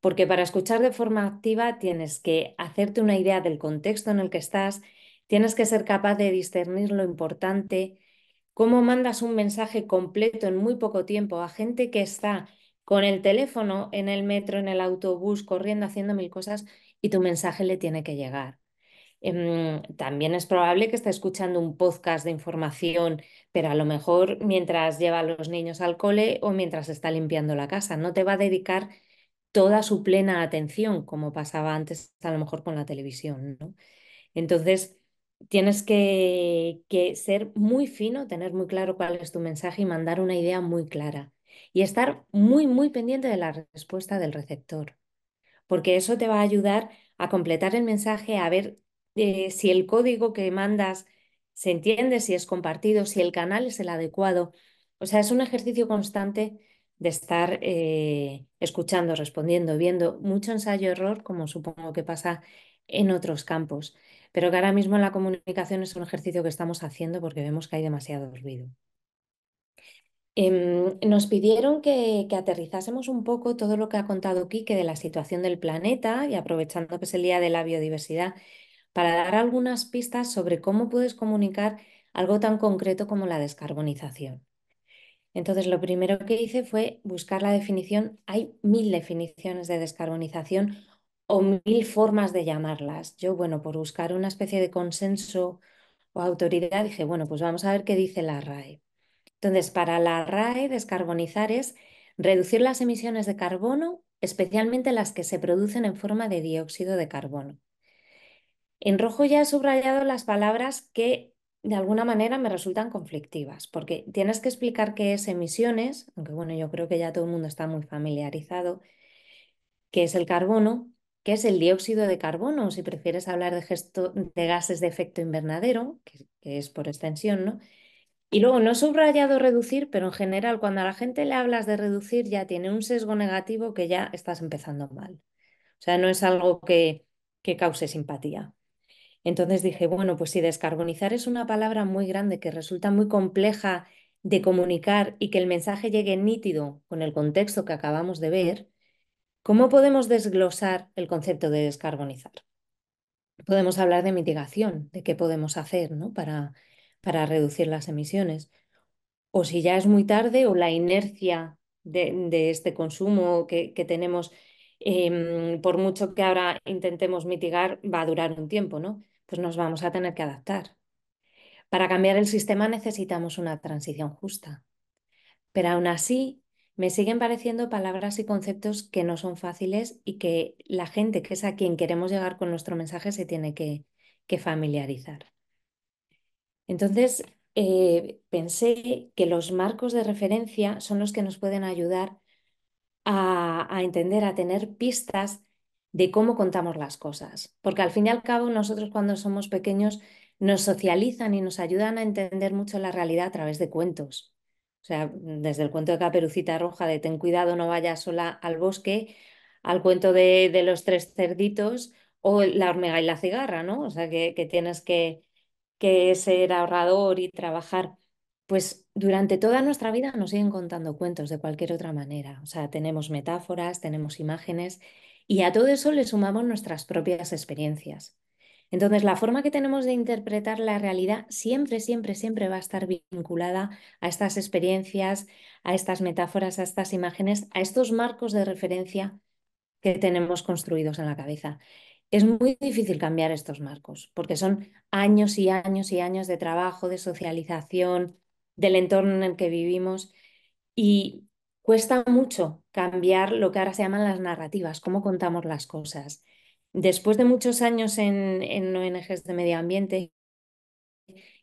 Porque para escuchar de forma activa tienes que hacerte una idea del contexto en el que estás, tienes que ser capaz de discernir lo importante, cómo mandas un mensaje completo en muy poco tiempo a gente que está con el teléfono en el metro, en el autobús, corriendo, haciendo mil cosas y tu mensaje le tiene que llegar. Em, también es probable que esté escuchando un podcast de información, pero a lo mejor mientras lleva a los niños al cole o mientras está limpiando la casa. No te va a dedicar toda su plena atención, como pasaba antes a lo mejor con la televisión. Entonces, tienes que, que, ser muy fino, tener muy claro cuál es tu mensaje y mandar una idea muy clara. Y estar muy, muy pendiente de la respuesta del receptor porque eso te va a ayudar a completar el mensaje, a ver eh, si el código que mandas se entiende, si es compartido, si el canal es el adecuado. O sea, es un ejercicio constante de estar eh, escuchando, respondiendo, viendo mucho ensayo-error, como supongo que pasa en otros campos, pero que ahora mismo en la comunicación es un ejercicio que estamos haciendo porque vemos que hay demasiado ruido. Em, nos pidieron que, que aterrizásemos un poco todo lo que ha contado Quique de la situación del planeta y aprovechando que es el Día de la Biodiversidad, para dar algunas pistas sobre cómo puedes comunicar algo tan concreto como la descarbonización. Entonces, lo primero que hice fue buscar la definición. Hay mil definiciones de descarbonización o mil formas de llamarlas. Yo, bueno, por buscar una especie de consenso o autoridad, dije, bueno, pues vamos a ver qué dice la RAE. Entonces, para la RAE, descarbonizar es reducir las emisiones de carbono, especialmente las que se producen en forma de dióxido de carbono. En rojo ya he subrayado las palabras que de alguna manera me resultan conflictivas, porque tienes que explicar qué es emisiones, aunque bueno, yo creo que ya todo el mundo está muy familiarizado, qué es el carbono, qué es el dióxido de carbono, o si prefieres hablar de, gases de efecto invernadero, que es por extensión, ¿no? Y luego no he subrayado reducir, pero en general cuando a la gente le hablas de reducir ya tiene un sesgo negativo que ya estás empezando mal. O sea, no es algo que, que cause simpatía. Entonces dije, bueno, pues si descarbonizar es una palabra muy grande que resulta muy compleja de comunicar y que el mensaje llegue nítido con el contexto que acabamos de ver, ¿cómo podemos desglosar el concepto de descarbonizar? Podemos hablar de mitigación, de qué podemos hacer ¿no? para para reducir las emisiones. O si ya es muy tarde o la inercia de, este consumo que, tenemos, em, por mucho que ahora intentemos mitigar, va a durar un tiempo, ¿no? Pues nos vamos a tener que adaptar. Para cambiar el sistema necesitamos una transición justa. Pero aún así, me siguen pareciendo palabras y conceptos que no son fáciles y que la gente que es a quien queremos llegar con nuestro mensaje se tiene que familiarizar. Entonces, eh, pensé que los marcos de referencia son los que nos pueden ayudar a, entender, a tener pistas de cómo contamos las cosas. Porque al fin y al cabo, nosotros cuando somos pequeños nos socializan y nos ayudan a entender mucho la realidad a través de cuentos. O sea, desde el cuento de Caperucita Roja de Ten cuidado, no vayas sola al bosque, al cuento de, los tres cerditos o la hormiga y la cigarra, ¿no? O sea, que tienes que, que ser ahorrador y trabajar, pues durante toda nuestra vida nos siguen contando cuentos de cualquier otra manera. O sea, tenemos metáforas, tenemos imágenes y a todo eso le sumamos nuestras propias experiencias. Entonces, la forma que tenemos de interpretar la realidad siempre, siempre, siempre va a estar vinculada a estas experiencias, a estas metáforas, a estas imágenes, a estos marcos de referencia que tenemos construidos en la cabeza es muy difícil cambiar estos marcos, porque son años y años y años de trabajo, de socialización, del entorno en el que vivimos y cuesta mucho cambiar lo que ahora se llaman las narrativas, cómo contamos las cosas. Después de muchos años en, ONGs de medio ambiente,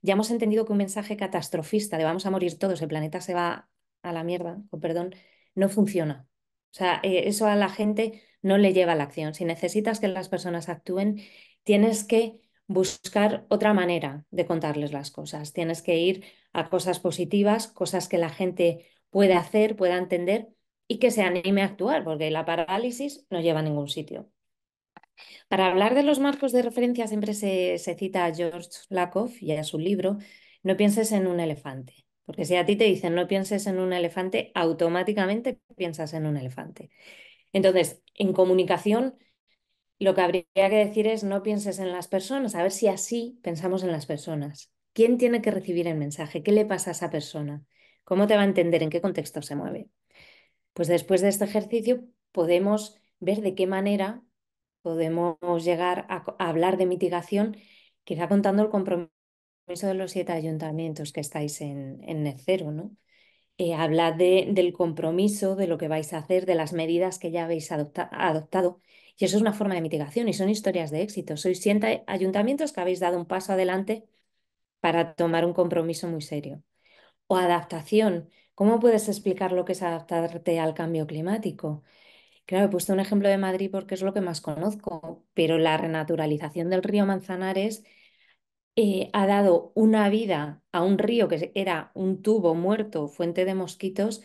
ya hemos entendido que un mensaje catastrofista de vamos a morir todos, el planeta se va a la mierda, perdón, no funciona. O sea, eh, eso a la gente no le lleva a la acción. Si necesitas que las personas actúen, tienes que buscar otra manera de contarles las cosas. Tienes que ir a cosas positivas, cosas que la gente puede hacer, pueda entender y que se anime a actuar, porque la parálisis no lleva a ningún sitio. Para hablar de los marcos de referencia siempre se, se cita a George Lakoff y a su libro No pienses en un elefante. Porque si a ti te dicen no pienses en un elefante, automáticamente piensas en un elefante. Entonces, en comunicación, lo que habría que decir es no pienses en las personas, a ver si así pensamos en las personas. ¿Quién tiene que recibir el mensaje? ¿Qué le pasa a esa persona? ¿Cómo te va a entender? ¿En qué contexto se mueve? Pues después de este ejercicio podemos ver de qué manera podemos llegar a, hablar de mitigación, quizá contando el compromiso de los siete ayuntamientos que estáis en, en Necero, ¿no? Eh, del compromiso, de lo que vais a hacer, de las medidas que ya habéis adoptado. Y eso es una forma de mitigación y son historias de éxito. Sois siete ayuntamientos que habéis dado un paso adelante para tomar un compromiso muy serio. O adaptación. ¿Cómo puedes explicar lo que es adaptarte al cambio climático? Claro, he puesto un ejemplo de Madrid porque es lo que más conozco, pero la renaturalización del río Manzanares eh, ha dado una vida a un río que era un tubo muerto, fuente de mosquitos,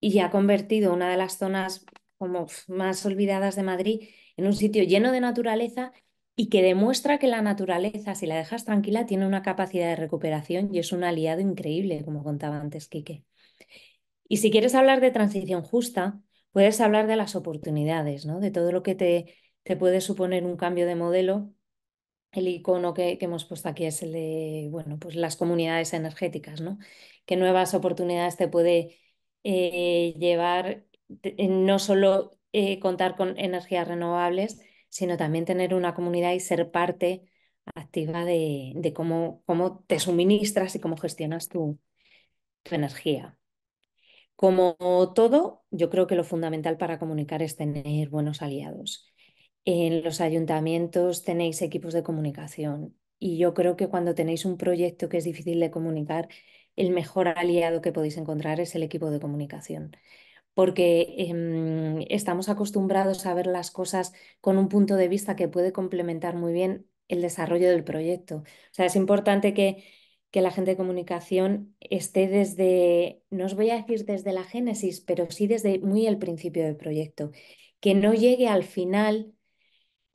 y ha convertido una de las zonas como más olvidadas de Madrid en un sitio lleno de naturaleza y que demuestra que la naturaleza, si la dejas tranquila, tiene una capacidad de recuperación y es un aliado increíble, como contaba antes Quique. Y si quieres hablar de transición justa, puedes hablar de las oportunidades, ¿no? de todo lo que te, te puede suponer un cambio de modelo el icono que, hemos puesto aquí es el de bueno, pues las comunidades energéticas, ¿no? ¿Qué nuevas oportunidades te puede eh, llevar eh, no solo eh, contar con energías renovables, sino también tener una comunidad y ser parte activa de, cómo, cómo, te suministras y cómo gestionas tu energía? Como todo, yo creo que lo fundamental para comunicar es tener buenos aliados. En los ayuntamientos tenéis equipos de comunicación y yo creo que cuando tenéis un proyecto que es difícil de comunicar, el mejor aliado que podéis encontrar es el equipo de comunicación, porque em, estamos acostumbrados a ver las cosas con un punto de vista que puede complementar muy bien el desarrollo del proyecto. O sea, es importante que, que la gente de comunicación esté desde, no os voy a decir desde la génesis, pero sí desde muy el principio del proyecto, que no llegue al final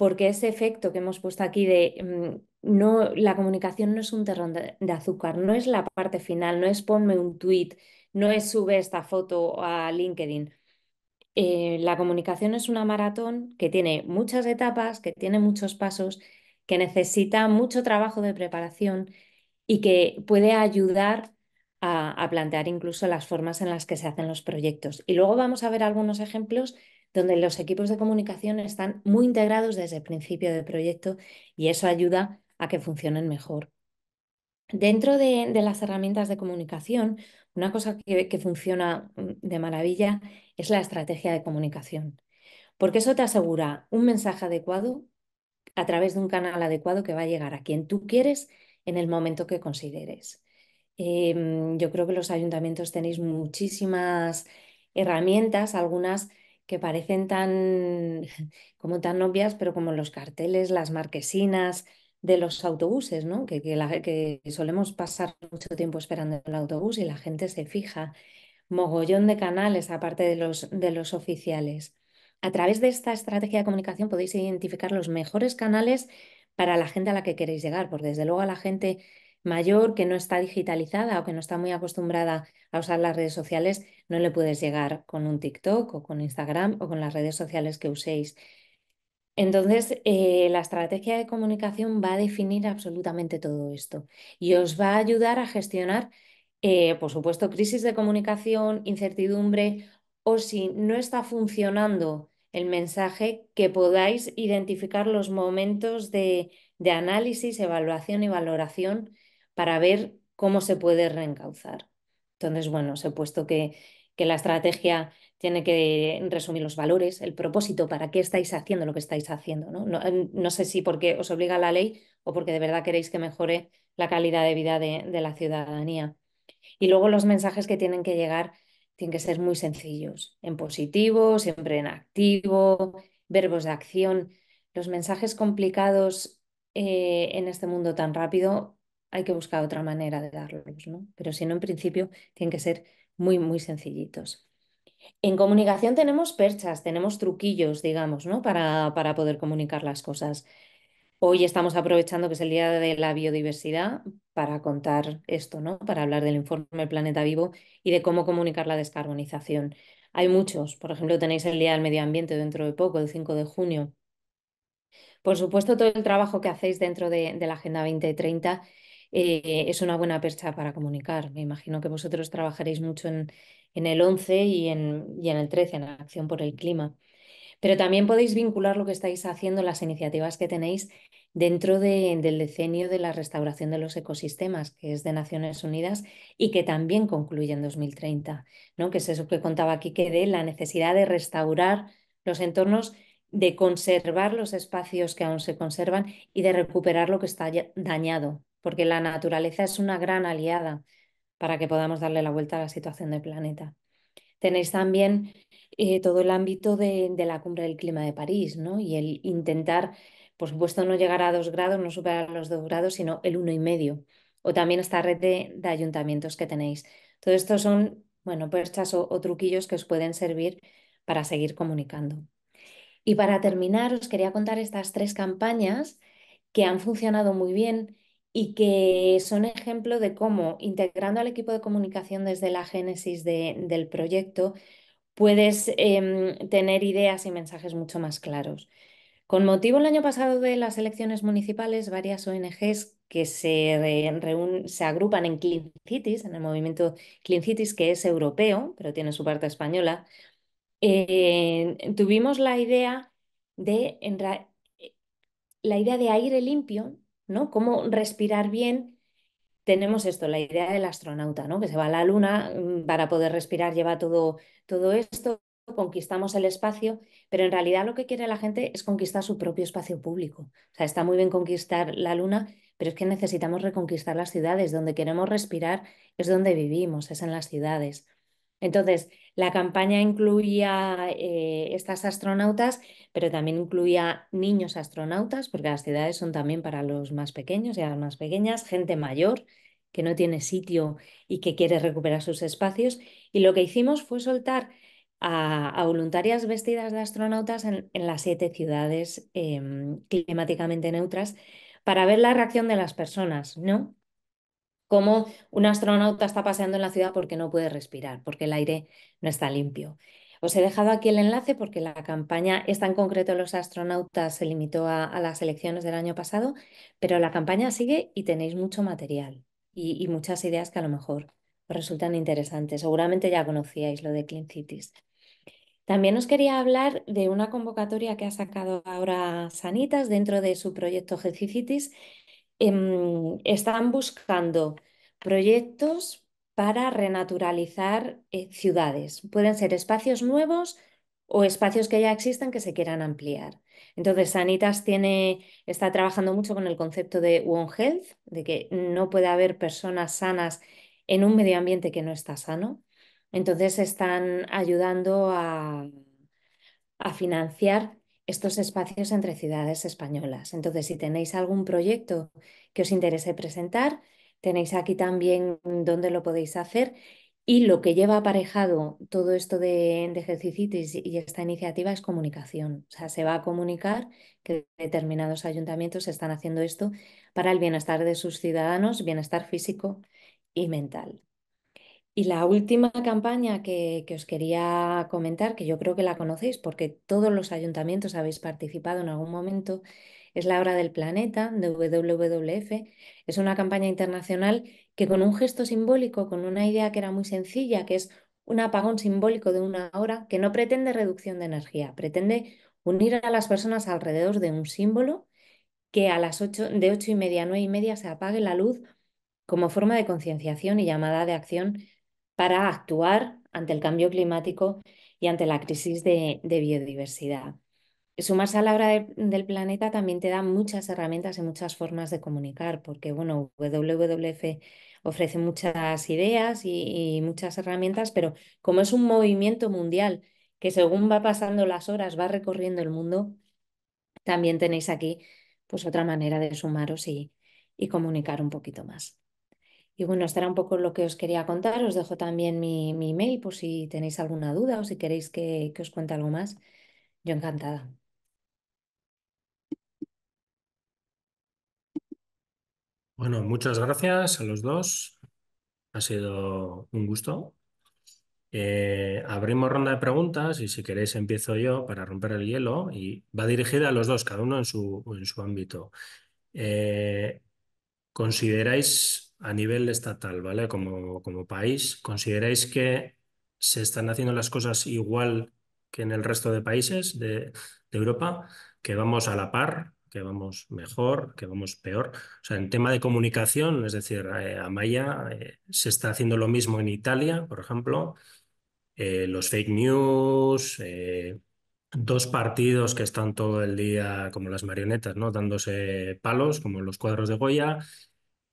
porque ese efecto que hemos puesto aquí de mm, no, la comunicación no es un terrón de, azúcar, no es la parte final, no es ponme un tweet, no es sube esta foto a LinkedIn. Eh, la comunicación es una maratón que tiene muchas etapas, que tiene muchos pasos, que necesita mucho trabajo de preparación y que puede ayudar a, plantear incluso las formas en las que se hacen los proyectos. Y luego vamos a ver algunos ejemplos donde los equipos de comunicación están muy integrados desde el principio del proyecto y eso ayuda a que funcionen mejor. Dentro de, las herramientas de comunicación, una cosa que, funciona mm, de maravilla es la estrategia de comunicación, porque eso te asegura un mensaje adecuado a través de un canal adecuado que va a llegar a quien tú quieres en el momento que consideres. Em, yo creo que los ayuntamientos tenéis muchísimas herramientas, algunas que parecen tan, como tan obvias, pero como los carteles, las marquesinas de los autobuses, ¿no? Que, que, solemos pasar mucho tiempo esperando el autobús y la gente se fija. Mogollón de canales, aparte de los, de los oficiales. A través de esta estrategia de comunicación podéis identificar los mejores canales para la gente a la que queréis llegar, porque desde luego a la gente mayor que no está digitalizada o que no está muy acostumbrada a usar las redes sociales, no le puedes llegar con un TikTok o con Instagram o con las redes sociales que uséis. Entonces, eh, la estrategia de comunicación va a definir absolutamente todo esto y os va a ayudar a gestionar, eh, por supuesto, crisis de comunicación, incertidumbre o si no está funcionando el mensaje, que podáis identificar los momentos de análisis, evaluación y valoración para ver cómo se puede reencauzar. Entonces, bueno, os he puesto que, la estrategia tiene que resumir los valores, el propósito, para qué estáis haciendo lo que estáis haciendo. ¿no? Em, sé si porque os obliga la ley o porque de verdad queréis que mejore la calidad de vida de, la ciudadanía. Y luego los mensajes que tienen que llegar tienen que ser muy sencillos, en positivo, siempre en activo, verbos de acción. Los mensajes complicados eh, en este mundo tan rápido hay que buscar otra manera de darlos, ¿no? Pero si no, en principio tienen que ser muy, muy sencillitos. En comunicación tenemos perchas, tenemos truquillos, digamos, ¿no? Para, poder comunicar las cosas. Hoy estamos aprovechando que es el Día de la Biodiversidad para contar esto, ¿no? Para hablar del informe Planeta Vivo y de cómo comunicar la descarbonización. Hay muchos, por ejemplo, tenéis el Día del Medio Ambiente dentro de poco, el 5 de junio. Por supuesto, todo el trabajo que hacéis dentro de, de la Agenda 2030 eh, es una buena percha para comunicar. Me imagino que vosotros trabajaréis mucho en, el 11 y en, el 13, en la Acción por el Clima. Pero también podéis vincular lo que estáis haciendo, las iniciativas que tenéis dentro del decenio de la restauración de los ecosistemas, que es de Naciones Unidas y que también concluye en 2030, que es eso que contaba aquí, que de la necesidad de restaurar los entornos, de conservar los espacios que aún se conservan y de recuperar lo que está dañado porque la naturaleza es una gran aliada para que podamos darle la vuelta a la situación del planeta. Tenéis también eh, todo el ámbito de, la cumbre del clima de París, ¿no? Y el intentar, por supuesto, no llegar a dos grados, no superar los dos grados, sino el uno y medio. O también esta red de, ayuntamientos que tenéis. Todo esto son, bueno, perchas pues, o truquillos que os pueden servir para seguir comunicando. Y para terminar, os quería contar estas tres campañas que han funcionado muy bien y que son ejemplo de cómo, integrando al equipo de comunicación desde la génesis del proyecto, puedes em, tener ideas y mensajes mucho más claros. Con motivo el año pasado de las elecciones municipales, varias ONGs que se, se agrupan en Clean Cities, en el movimiento Clean Cities, que es europeo, pero tiene su parte española, eh, tuvimos la idea de eh, la idea de aire limpio ¿no? Cómo respirar bien. Tenemos esto, la idea del astronauta, ¿no? Que se va a la luna mm, para poder respirar, lleva todo, todo esto, conquistamos el espacio, pero en realidad lo que quiere la gente es conquistar su propio espacio público. O sea, está muy bien conquistar la luna, pero es que necesitamos reconquistar las ciudades. Donde queremos respirar es donde vivimos, es en las ciudades. Entonces, la campaña incluía eh, estas astronautas, pero también incluía niños astronautas, porque las ciudades son también para los más pequeños y las más pequeñas, gente mayor que no tiene sitio y que quiere recuperar sus espacios. Y lo que hicimos fue soltar a, voluntarias vestidas de astronautas en, las siete ciudades em, climáticamente neutras para ver la reacción de las personas, ¿no? cómo un astronauta está paseando en la ciudad porque no puede respirar, porque el aire no está limpio. Os he dejado aquí el enlace porque la campaña, esta en concreto los astronautas se limitó a, las elecciones del año pasado, pero la campaña sigue y tenéis mucho material y, muchas ideas que a lo mejor os resultan interesantes. Seguramente ya conocíais lo de Clean Cities. También os quería hablar de una convocatoria que ha sacado ahora Sanitas dentro de su proyecto Healthy Cities Em, están buscando proyectos para renaturalizar eh, ciudades. Pueden ser espacios nuevos o espacios que ya existan que se quieran ampliar. Entonces, Sanitas tiene, está trabajando mucho con el concepto de One Health, de que no puede haber personas sanas en un medio ambiente que no está sano. Entonces, están ayudando a, a financiar estos espacios entre ciudades españolas. Entonces, si tenéis algún proyecto que os interese presentar, tenéis aquí también dónde lo podéis hacer. Y lo que lleva aparejado todo esto de, de y esta iniciativa es comunicación. O sea, se va a comunicar que determinados ayuntamientos están haciendo esto para el bienestar de sus ciudadanos, bienestar físico y mental. Y la última campaña que, os quería comentar, que yo creo que la conocéis porque todos los ayuntamientos habéis participado en algún momento, es la Hora del Planeta de WWF. Es una campaña internacional que con un gesto simbólico, con una idea que era muy sencilla, que es un apagón simbólico de una hora, que no pretende reducción de energía, pretende unir a las personas alrededor de un símbolo que a las ocho de ocho y media a nueve y media se apague la luz como forma de concienciación y llamada de acción para actuar ante el cambio climático y ante la crisis de, biodiversidad. Sumarse a la hora del planeta también te da muchas herramientas y muchas formas de comunicar, porque bueno, WWF ofrece muchas ideas y, muchas herramientas, pero como es un movimiento mundial que según va pasando las horas va recorriendo el mundo, también tenéis aquí pues otra manera de sumaros y comunicar un poquito más. Y bueno, esto era un poco lo que os quería contar. Os dejo también mi, email por si tenéis alguna duda o si queréis que, os cuente algo más. Yo encantada. Bueno, muchas gracias a los dos. Ha sido un gusto. Eh, abrimos ronda de preguntas y si queréis empiezo yo para romper el hielo y va dirigida a los dos, cada uno en su, en su ámbito. Eh, ¿Consideráis a nivel estatal, ¿vale? Como, como país, ¿consideráis que se están haciendo las cosas igual que en el resto de países de, Europa? ¿Que vamos a la par? ¿Que vamos mejor? ¿Que vamos peor? O sea, en tema de comunicación, es decir, a eh, Amaya, eh, se está haciendo lo mismo en Italia, por ejemplo. Eh, los fake news, dos partidos que están todo el día como las marionetas, ¿no? Dándose palos, como los cuadros de Goya,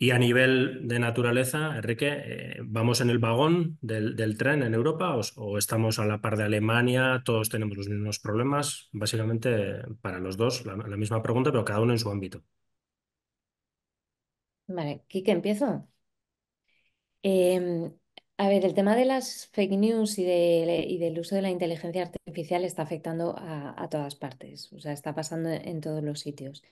y a nivel de naturaleza, Enrique, eh, ¿vamos en el vagón del, tren en Europa o, estamos a la par de Alemania? ¿Todos tenemos los mismos problemas? Básicamente, para los dos, la, misma pregunta, pero cada uno en su ámbito. Vale, Kike, empiezo. Em, a ver, el tema de las fake news y, y, del uso de la inteligencia artificial está afectando a todas partes, o sea, está pasando en todos los sitios.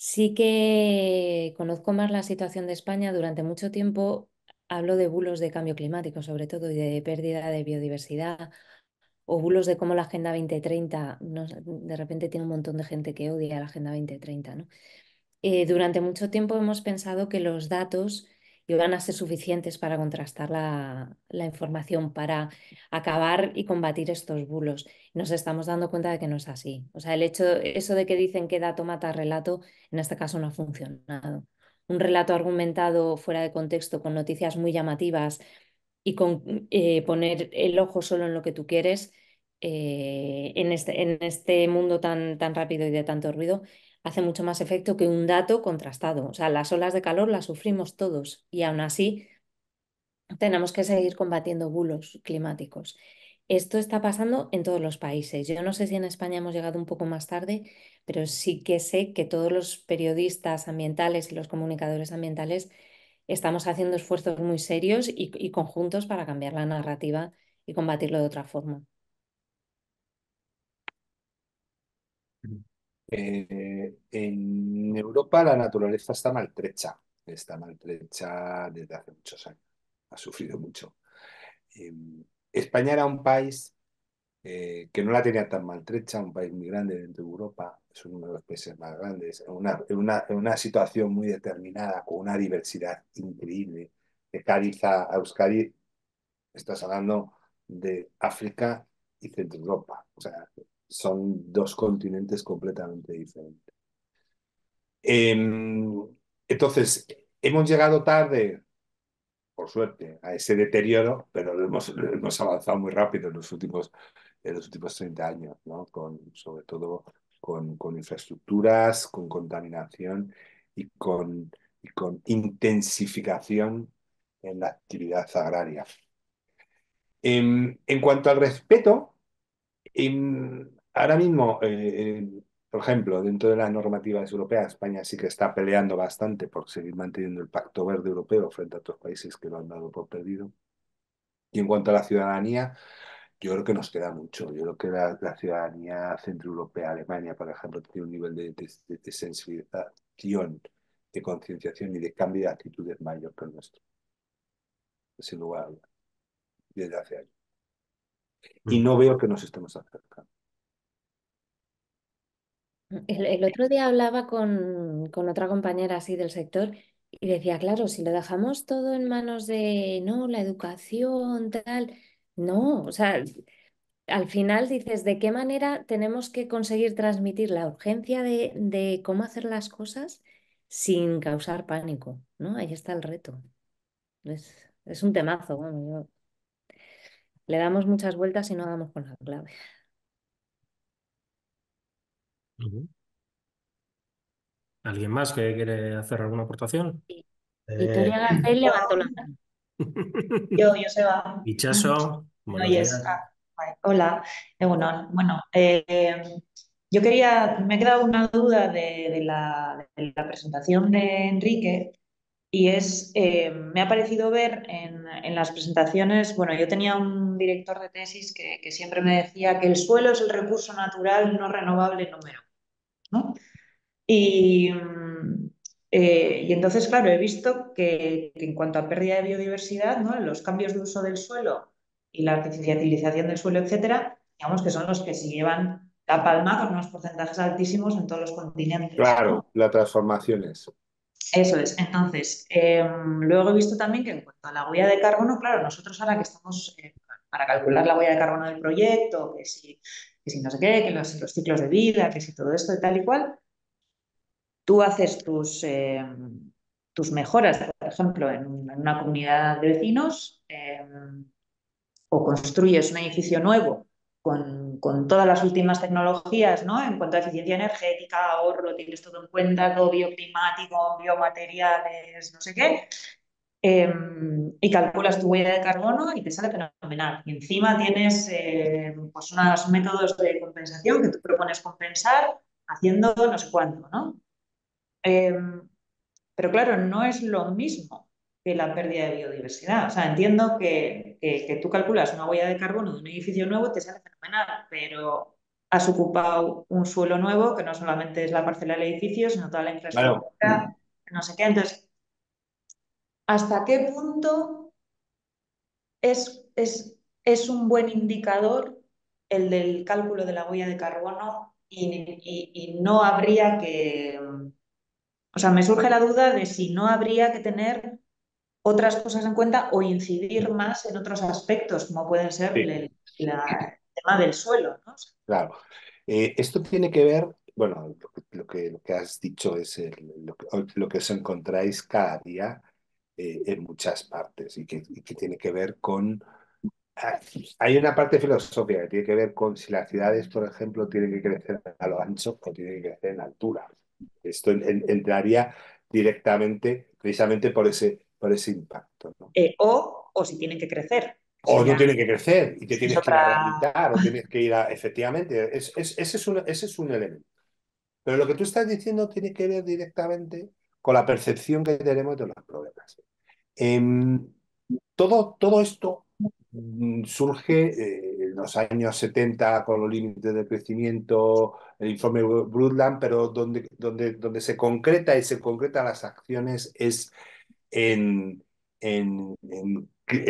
Sí que conozco más la situación de España. Durante mucho tiempo hablo de bulos de cambio climático, sobre todo, y de pérdida de biodiversidad, o bulos de cómo la Agenda 2030, de repente tiene un montón de gente que odia la Agenda 2030, ¿no? Eh, durante mucho tiempo hemos pensado que los datos y van a ser suficientes para contrastar la, información, para acabar y combatir estos bulos. Nos estamos dando cuenta de que no es así. O sea, el hecho, eso de que dicen que dato mata relato, en este caso no ha funcionado. Un relato argumentado fuera de contexto, con noticias muy llamativas y con eh, poner el ojo solo en lo que tú quieres, eh, en, este, en este mundo tan, tan rápido y de tanto ruido, hace mucho más efecto que un dato contrastado. O sea, las olas de calor las sufrimos todos y aún así tenemos que seguir combatiendo bulos climáticos. Esto está pasando en todos los países. Yo no sé si en España hemos llegado un poco más tarde, pero sí que sé que todos los periodistas ambientales y los comunicadores ambientales estamos haciendo esfuerzos muy serios y, y conjuntos para cambiar la narrativa y combatirlo de otra forma. Eh, en Europa la naturaleza está maltrecha, está maltrecha desde hace muchos años, ha sufrido mucho. Eh, España era un país eh, que no la tenía tan maltrecha, un país muy grande dentro de Europa, es uno de los países más grandes, en una, situación muy determinada, con una diversidad increíble. De Cádiz a Euskadi, estás hablando de África y Centro Europa. O sea, son dos continentes completamente diferentes. Em, entonces, hemos llegado tarde, por suerte, a ese deterioro, pero hemos, avanzado muy rápido en los últimos, los últimos 30 años, ¿no? con, sobre todo con, infraestructuras, con contaminación y con, intensificación en la actividad agraria. En, em, en cuanto al respeto, en, em, ahora mismo, eh, eh, por ejemplo, dentro de las normativas europeas, España sí que está peleando bastante por seguir manteniendo el Pacto Verde Europeo frente a otros países que lo han dado por perdido. Y en cuanto a la ciudadanía, yo creo que nos queda mucho. Yo creo que la, ciudadanía centroeuropea, Alemania, por ejemplo, tiene un nivel de, sensibilización, de concienciación y de cambio de actitudes mayor que el nuestro. Sin lugar Desde hace años. Y mm. no veo que nos estemos acercando. Mm, el, otro día hablaba con, otra compañera así del sector y decía, claro, si lo dejamos todo en manos de, no, la educación, tal, no, o sea, al final dices, ¿de qué manera tenemos que conseguir transmitir la urgencia de, cómo hacer las cosas sin causar pánico? ¿no? Ahí está el reto. Es, un temazo. Le damos muchas vueltas y no damos con la clave. ¿Alguien más que quiere hacer alguna aportación? Victoria eh, levantó la mano. Yo, yo se va. Bichazo, hola, eh, Bueno, eh, yo quería, me ha quedado una duda de, la, presentación de Enrique y es, me ha parecido ver en, las presentaciones, bueno, yo tenía un director de tesis que, que siempre me decía que el suelo es el recurso natural no renovable número y, mm, eh, y entonces, claro, he visto que, en cuanto a pérdida de biodiversidad, ¿no? los cambios de uso del suelo y la artificialización del suelo, etcétera, digamos que son los que se llevan la palma con unos porcentajes altísimos en todos los continentes. Claro, la transformación es. Eso es. Entonces, eh, luego he visto también que en cuanto a la huella de carbono, claro, nosotros ahora que estamos eh, para calcular la huella de carbono del proyecto, que si que si no sé qué, que los, ciclos de vida, que si todo esto de tal y cual, tú haces tus, eh, tus mejoras, por ejemplo, en, una comunidad de vecinos, eh, o construyes un edificio nuevo con, con, todas las últimas tecnologías, ¿no? En cuanto a eficiencia energética, ahorro, tienes todo en cuenta, todo bioclimático, biomateriales, no sé qué, Em, y calculas tu huella de carbono y te sale fenomenal. Y encima tienes eh, pues unos métodos de compensación que tú propones compensar haciendo no sé cuánto, ¿no? Em, pero claro, no es lo mismo que la pérdida de biodiversidad. O sea, entiendo que, tú calculas una huella de carbono de un edificio nuevo y te sale fenomenal, pero has ocupado un suelo nuevo que no solamente es la parcela del edificio, sino toda la infraestructura, no sé qué. Entonces, ¿Hasta qué punto es, es, un buen indicador el del cálculo de la huella de carbono y, no habría que... O sea, me surge la duda de si no habría que tener otras cosas en cuenta o incidir más en otros aspectos, como pueden ser el, tema del suelo. Claro. Eh, esto tiene que ver, bueno, lo que, lo que, has dicho es lo, lo que os encontráis cada día eh, en muchas partes y que, que, tiene que ver con... Ah, hay una parte filosófica que tiene que ver con si las ciudades, por ejemplo, tienen que crecer a lo ancho o tienen que crecer en altura. Esto entraría directamente, precisamente por ese, por ese impacto. Eh, o, o si tienen que crecer, o no tienen que crecer y te tienes que ir a o tienes que ir a... Efectivamente, ese, es un, ese es un elemento. Pero lo que tú estás diciendo tiene que ver directamente con la percepción que tenemos de los problemas. Em, todo, todo esto mm, surge eh, en los años 70 con los límites de crecimiento, el informe Brundtland, pero donde, donde, donde se concreta y se concretan las acciones es en, en,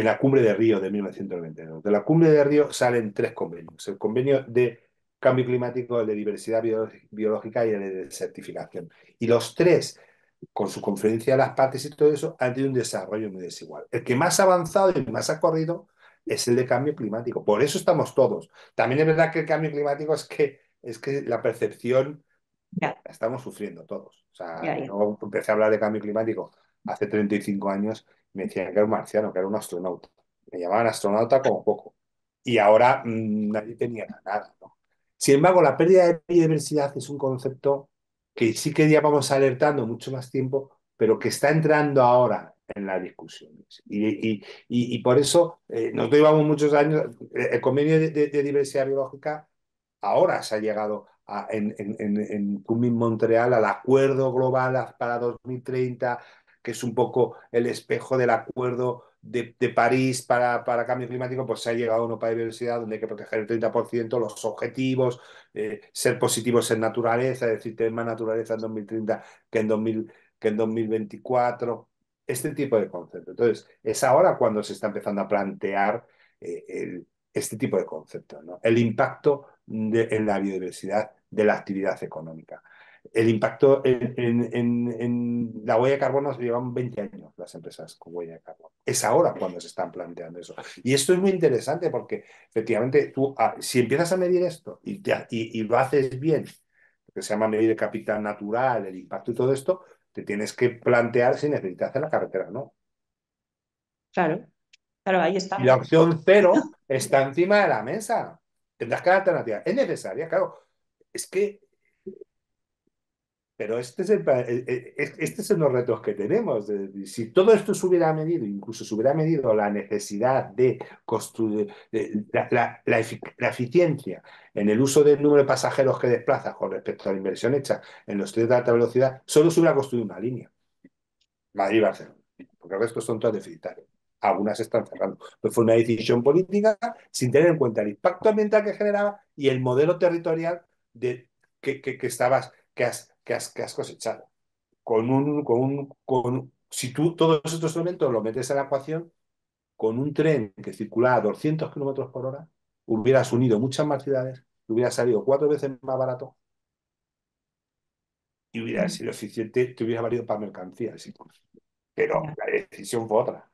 la cumbre de Río de 1992. De la cumbre de Río salen tres convenios, el convenio de cambio climático, el de diversidad biológica y el de desertificación. Y los tres con su conferencia de las partes y todo eso, han tenido un desarrollo muy desigual. El que más ha avanzado y más ha corrido es el de cambio climático. Por eso estamos todos. También es verdad que el cambio climático es que, es que la percepción la estamos sufriendo todos. O sea, empecé a hablar de cambio climático hace 35 años me decían que era un marciano, que era un astronauta. Me llamaban astronauta como poco. Y ahora mm, nadie tenía nada. Sin embargo, la pérdida de biodiversidad es un concepto que sí que ya vamos alertando mucho más tiempo, pero que está entrando ahora en las discusiones. Y, por eso eh, nos llevamos muchos años, eh, el convenio de, diversidad biológica ahora se ha llegado a, en, en, Montreal al acuerdo global para 2030, que es un poco el espejo del acuerdo de, París para, para, cambio climático, pues se ha llegado a una biodiversidad donde hay que proteger el 30%, los objetivos, eh, ser positivos en naturaleza, es decir, tener más naturaleza en 2030 que en, 2000, que en 2024, este tipo de concepto Entonces, es ahora cuando se está empezando a plantear eh, este tipo de concepto el impacto en la biodiversidad de la actividad económica el impacto en, la huella de carbono se llevan 20 años las empresas con huella de carbono. Es ahora cuando se están planteando eso. Y esto es muy interesante porque efectivamente tú, ah, si empiezas a medir esto y, y, lo haces bien, lo que se llama medir el capital natural, el impacto y todo esto, te tienes que plantear si necesitas hacer la carretera o no. Claro, claro, ahí está. Y la opción cero está encima de la mesa. Tendrás que la alternativa. Es necesaria, claro. Es que pero este es el, eh, eh, estos son los retos que tenemos. Si todo esto se hubiera medido, incluso se hubiera medido la necesidad de construir la, eficiencia en el uso del número de pasajeros que desplazas con respecto a la inversión hecha en los trenes de alta velocidad, solo se hubiera construido una línea. Madrid-Barcelona. Porque el resto son todas deficitarios. Algunas están cerrando. Pero fue una decisión política sin tener en cuenta el impacto ambiental que generaba y el modelo territorial de, que, que estabas, que has que has, cosechado. Con un, con un, si tú todos estos elementos los metes a la ecuación, con un tren que circula a 200 kilómetros por hora, hubieras unido muchas más ciudades, hubieras salido cuatro veces más barato y hubiera sido eficiente, te hubiera valido para mercancías Pero la decisión fue otra.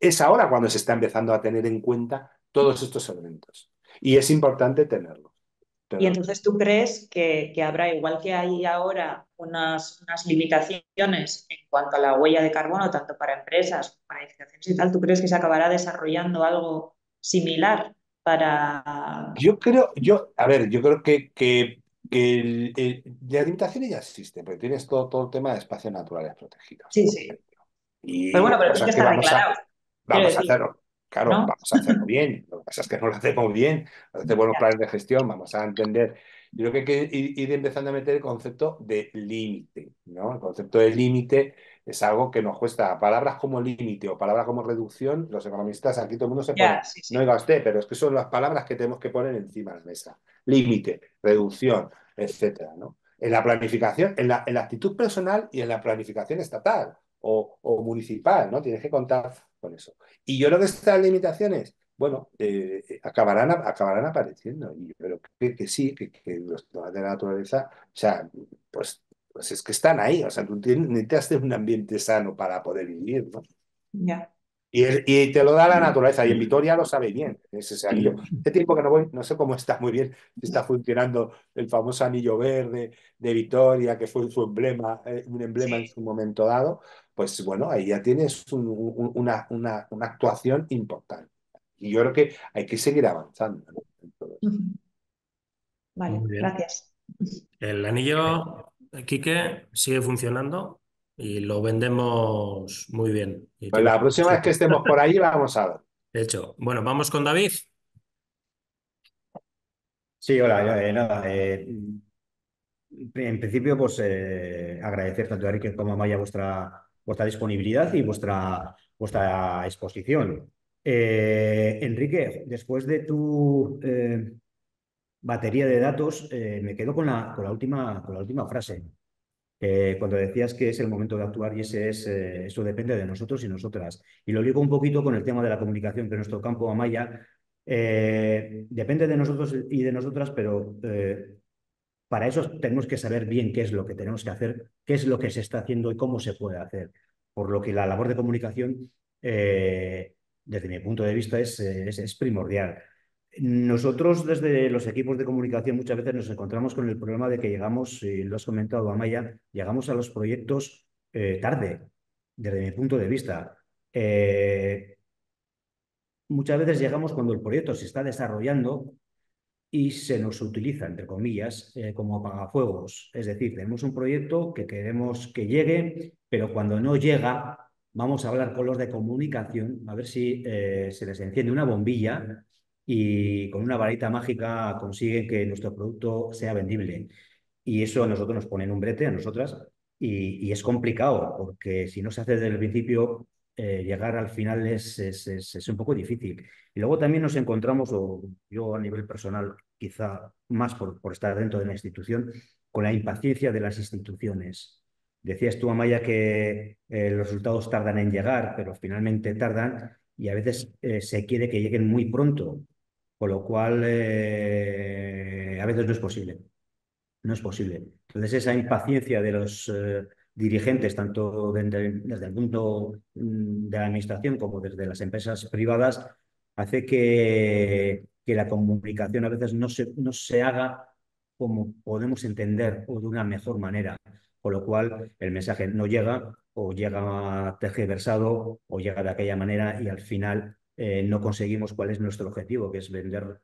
Es ahora cuando se está empezando a tener en cuenta todos estos elementos. Y es importante tenerlo. Y entonces tú crees que, habrá, igual que hay ahora unas, unas, limitaciones en cuanto a la huella de carbono, tanto para empresas como para edificaciones y tal, ¿tú crees que se acabará desarrollando algo similar para...? Yo creo, yo, a ver, yo creo que, que, que las limitaciones ya existen, porque tienes todo, todo el tema de espacios naturales protegidos. Sí, sí. Pues bueno, pero es que, vamos, vamos a hacerlo. Claro, vamos a hacerlo bien. Lo que pasa es que no lo hacemos bien. hacemos buenos planes de gestión, vamos a entender. Yo creo que hay que ir, empezando a meter el concepto de límite, ¿no? El concepto de límite es algo que nos cuesta. Palabras como límite o palabras como reducción, los economistas aquí todo el mundo se No diga usted, pero es que son las palabras que tenemos que poner encima de la mesa. Límite, reducción, etcétera, En la planificación, en la actitud personal y en la planificación estatal o, municipal, ¿no? Tienes que contar con eso. Y yo creo que estas limitaciones, bueno, eh, eh, acabarán, acabarán apareciendo. Y creo que, sí, que, los temas de la naturaleza, o sea, pues, pues es que están ahí. O sea, tú tienes, necesitas un ambiente sano para poder vivir, ¿no? Ya. Y, y te lo da la mm. naturaleza. Y en Vitoria lo sabe bien. Es ese anillo. Este tiempo que no voy, no sé cómo está muy bien, está funcionando el famoso anillo verde de Vitoria, que fue su emblema, eh, un emblema en su momento dado pues bueno, ahí ya tienes una, una, actuación importante. Y yo creo que hay que seguir avanzando. Vale, gracias. El anillo, Quique, sigue funcionando y lo vendemos muy bien. Pues la próxima vez que estemos por ahí vamos a ver. De hecho, bueno, vamos con David. Sí, hola, eh, eh, en principio, pues eh, agradecer tanto a Enrique como a Maya vuestra vuestra disponibilidad y vuestra, vuestra exposición. Eh, Enrique, después de tu eh, batería de datos, eh, me quedo con la, con la, última, con la última frase. cuando decías que es el momento de actuar y ese es, eso depende de nosotros y nosotras. Y lo ligo un poquito con el tema de la comunicación, que nuestro campo Amaya depende de nosotros y de nosotras, pero para eso tenemos que saber bien qué es lo que tenemos que hacer, qué es lo que se está haciendo y cómo se puede hacer. Por lo que la labor de comunicación, eh, desde mi punto de vista, eh, es, primordial. Nosotros desde los equipos de comunicación muchas veces nos encontramos con el problema de que llegamos, y lo has comentado Amaya, llegamos a los proyectos eh, tarde, desde mi punto de vista. muchas veces llegamos cuando el proyecto se está desarrollando y se nos utiliza, entre comillas, eh, como apagafuegos. Es decir, tenemos un proyecto que queremos que llegue, pero cuando no llega, vamos a hablar con los de comunicación, a ver si eh, se les enciende una bombilla y con una varita mágica consiguen que nuestro producto sea vendible. Y eso a nosotros nos pone en un brete, a nosotras, y, y es complicado, porque si no se hace desde el principio, eh, llegar al final es, es, es, un poco difícil. Y luego también nos encontramos, o yo a nivel personal, quizá más por, por estar dentro de la institución, con la impaciencia de las instituciones. Decías tú, Amaya, que eh, los resultados tardan en llegar, pero finalmente tardan y a veces eh, se quiere que lleguen muy pronto, con lo cual a veces no es posible. No es posible. Entonces, esa impaciencia de los dirigentes, tanto desde, el punto mm, de la administración como desde las empresas privadas, hace que, que la comunicación a veces no se, no se haga como podemos entender o de una mejor manera, con lo cual el mensaje no llega o llega versado o llega de aquella manera y al final eh, no conseguimos cuál es nuestro objetivo, que es vender,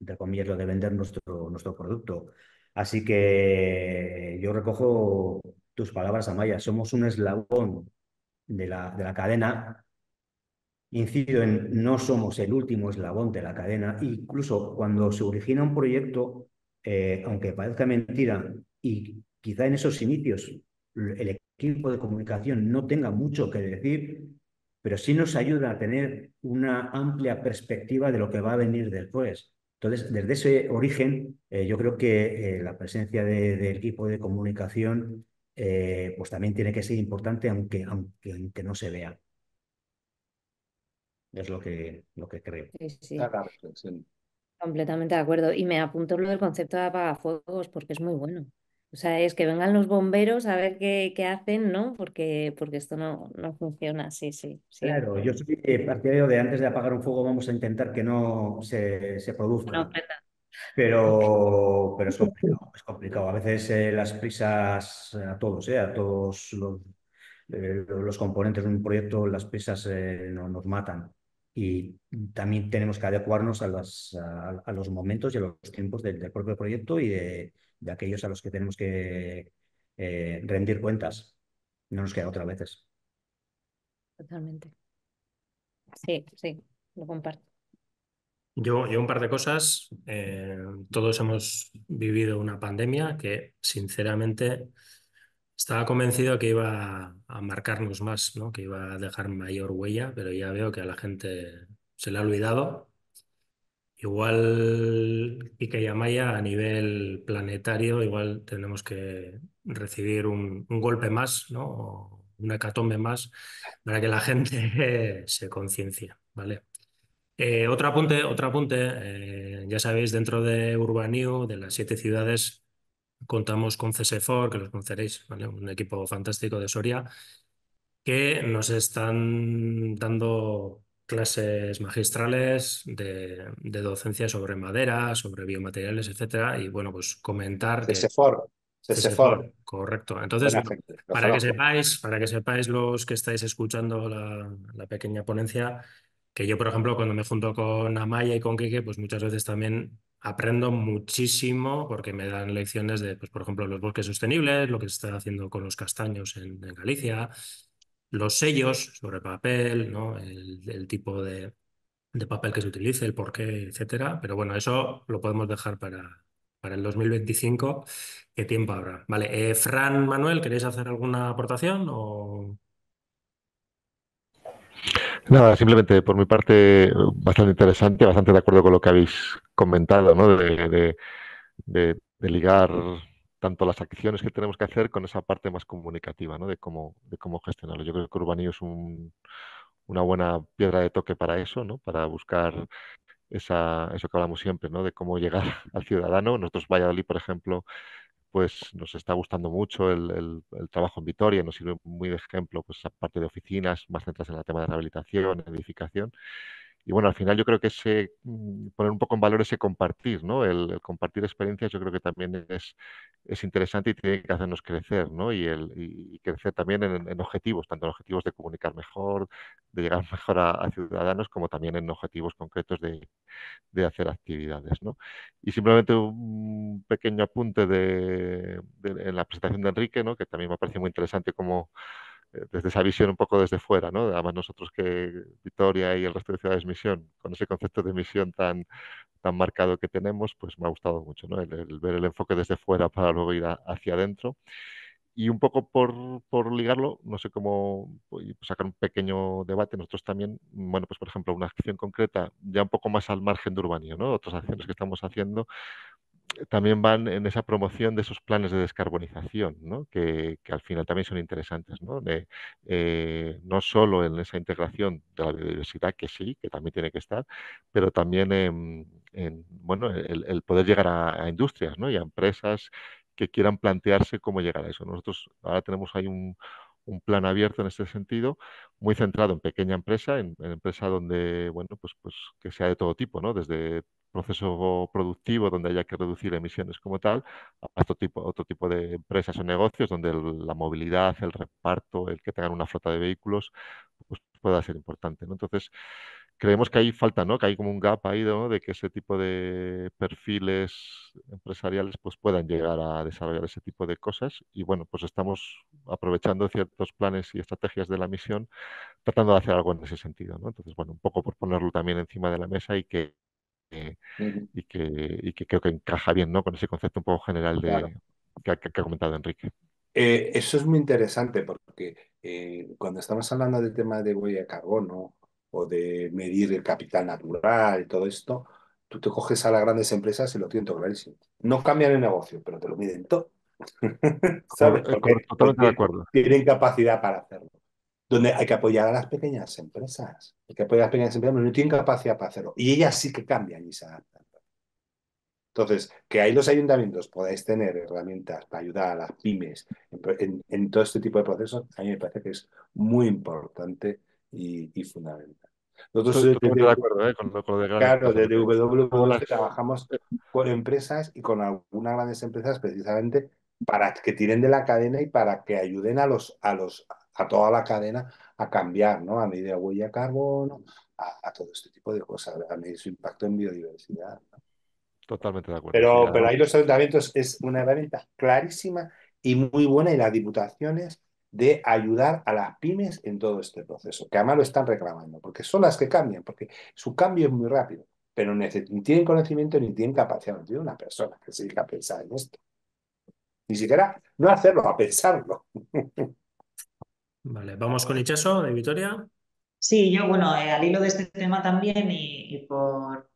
entre comillas, de vender nuestro, nuestro producto. Así que yo recojo tus palabras, Amaya. Somos un eslabón de la, de la cadena. Incido en no somos el último eslabón de la cadena. Incluso cuando se origina un proyecto, eh, aunque parezca mentira, y quizá en esos inicios el equipo de comunicación no tenga mucho que decir, pero sí nos ayuda a tener una amplia perspectiva de lo que va a venir después. Entonces, desde ese origen, eh, yo creo que eh, la presencia del equipo de comunicación eh, pues también tiene que ser importante aunque, aunque, no se vea. Es lo que, lo que creo. Sí, sí. Completamente de acuerdo. Y me apunto lo del concepto de apagafuegos porque es muy bueno. O sea, es que vengan los bomberos a ver qué, hacen, ¿no? Porque, porque esto no, no funciona, sí, sí, sí. Claro, yo soy partidario de antes de apagar un fuego vamos a intentar que no se, se produzca. No, pero, pero es complicado, es complicado. A veces eh, las prisas eh, a todos, eh, a todos los, eh, los, componentes de un proyecto, las prisas no, nos matan. Y también tenemos que adecuarnos a, las, a, los momentos y a los tiempos del, propio proyecto y de, de, aquellos a los que tenemos que rendir cuentas. No nos queda otra veces. Totalmente. Sí, sí, lo comparto. Yo, un par de cosas. Eh, todos hemos vivido una pandemia que, sinceramente, estaba convencido que iba a marcarnos más, ¿no? que iba a dejar mayor huella, pero ya veo que a la gente se le ha olvidado. Igual Ike y a nivel planetario, igual tenemos que recibir un, golpe más, ¿no? una hecatombe más, para que la gente se conciencie, ¿vale? Eh, otro apunte, otro apunte eh, ya sabéis, dentro de Urbanio de las siete ciudades, contamos con CSFOR, que los conoceréis, ¿vale? un equipo fantástico de Soria, que nos están dando clases magistrales de, docencia sobre madera, sobre biomateriales, etcétera, y bueno, pues comentar. CSFOR. Correcto. Entonces, para que sepáis, para que sepáis los que estáis escuchando la, la pequeña ponencia, que yo, por ejemplo, cuando me junto con Amaya y con Quique, pues muchas veces también aprendo muchísimo porque me dan lecciones de, pues, por ejemplo, los bosques sostenibles, lo que se está haciendo con los castaños en, Galicia, los sellos sobre papel, ¿no? el, tipo de, papel que se utilice, el porqué, etcétera. Pero bueno, eso lo podemos dejar para, para el 2025. ¿Qué tiempo habrá? Vale, eh, Fran, Manuel, ¿queréis hacer alguna aportación o Nada, simplemente por mi parte, bastante interesante, bastante de acuerdo con lo que habéis comentado, ¿no? De, ligar tanto las acciones que tenemos que hacer con esa parte más comunicativa, ¿no? De cómo, de cómo gestionarlo. Yo creo que Urbanio es una buena piedra de toque para eso, ¿no? Para buscar esa, eso que hablamos siempre, ¿no? De cómo llegar al ciudadano. Nosotros, Valladolid, por ejemplo, pues nos está gustando mucho el, trabajo en Vitoria, nos sirve muy de ejemplo, pues aparte de oficinas, más centradas en el tema de rehabilitación, edificación, y bueno, al final yo creo que ese, mm, poner un poco en valor ese compartir, ¿no? El, compartir experiencias yo creo que también es, es, interesante y tiene que hacernos crecer, ¿no? Y, el, crecer también en, objetivos, tanto en objetivos de comunicar mejor, de llegar mejor a, ciudadanos, como también en objetivos concretos de, hacer actividades, ¿no? Y simplemente un pequeño apunte de, en la presentación de Enrique, ¿no? Que también me ha parecido muy interesante como eh, desde esa visión un poco desde fuera, ¿no? Además nosotros que Vitoria y el resto de ciudades misión, con ese concepto de misión tan, tan marcado que tenemos, pues me ha gustado mucho, ¿no? El, ver el enfoque desde fuera para luego ir hacia adentro. Y un poco por, por ligarlo, no sé cómo sacar un pequeño debate, nosotros también, bueno, pues por ejemplo, una acción concreta ya un poco más al margen de urbanismo, ¿no? Otras acciones que estamos haciendo, también van en esa promoción de esos planes de descarbonización, ¿no? Que, al final también son interesantes, ¿no? Eh, no solo en esa integración de la biodiversidad, que sí, que también tiene que estar, pero también en, bueno, el, poder llegar a, industrias ¿no? y a empresas que quieran plantearse cómo llegar a eso. Nosotros ahora tenemos ahí un, plan abierto en este sentido, muy centrado en pequeña empresa, en, empresa donde, bueno, pues, pues que sea de todo tipo, ¿no? Desde proceso productivo donde haya que reducir emisiones como tal, a otro tipo, otro tipo de empresas o negocios donde la movilidad, el reparto, el que tengan una flota de vehículos, pues pueda ser importante. Entonces, creemos que hay falta, ¿no? Que hay como un gap ahí, De que ese tipo de perfiles empresariales pues puedan llegar a desarrollar ese tipo de cosas. Y bueno, pues estamos aprovechando ciertos planes y estrategias de la misión, tratando de hacer algo en ese sentido, Entonces, bueno, un poco por ponerlo también encima de la mesa y que y, que, creo que encaja bien ¿no? con ese concepto un poco general de, que, ha comentado Enrique. Eh, eso es muy interesante porque eh, cuando estamos hablando del tema de huella de carbono o de medir el capital natural y todo esto, tú te coges a las grandes empresas y lo siento clarísimo. No cambian el negocio, pero te lo miden todo. Eh, porque, Totalmente Tienen capacidad para hacerlo donde hay que apoyar a las pequeñas empresas. Hay que apoyar a las pequeñas empresas, pero no tienen capacidad para hacerlo. Y ellas sí que cambian y se adaptan. Entonces, que ahí los ayuntamientos podáis tener herramientas para ayudar a las pymes en, todo este tipo de procesos, a mí me parece que es muy importante y, fundamental. Nosotros de acuerdo, ¿eh? con, de claro, desde trabajamos con empresas y con algunas grandes empresas precisamente para que tiren de la cadena y para que ayuden a los, a los, a toda la cadena a cambiar, ¿no? A medida huella carbono, a, todo este tipo de cosas, a medir su impacto en biodiversidad. Totalmente de acuerdo. Pero, pero ahí los ayuntamientos es una herramienta clarísima y muy buena y las diputaciones de ayudar a las pymes en todo este proceso, que además lo están reclamando, porque son las que cambian, porque su cambio es muy rápido, pero ni tienen conocimiento ni tienen capacidad, no tiene una persona que se dedica pensar en esto. Ni siquiera no hacerlo, a pensarlo. Vale, vamos con Ichaso de Vitoria. Sí, yo, bueno, eh, al hilo de este tema también y, por,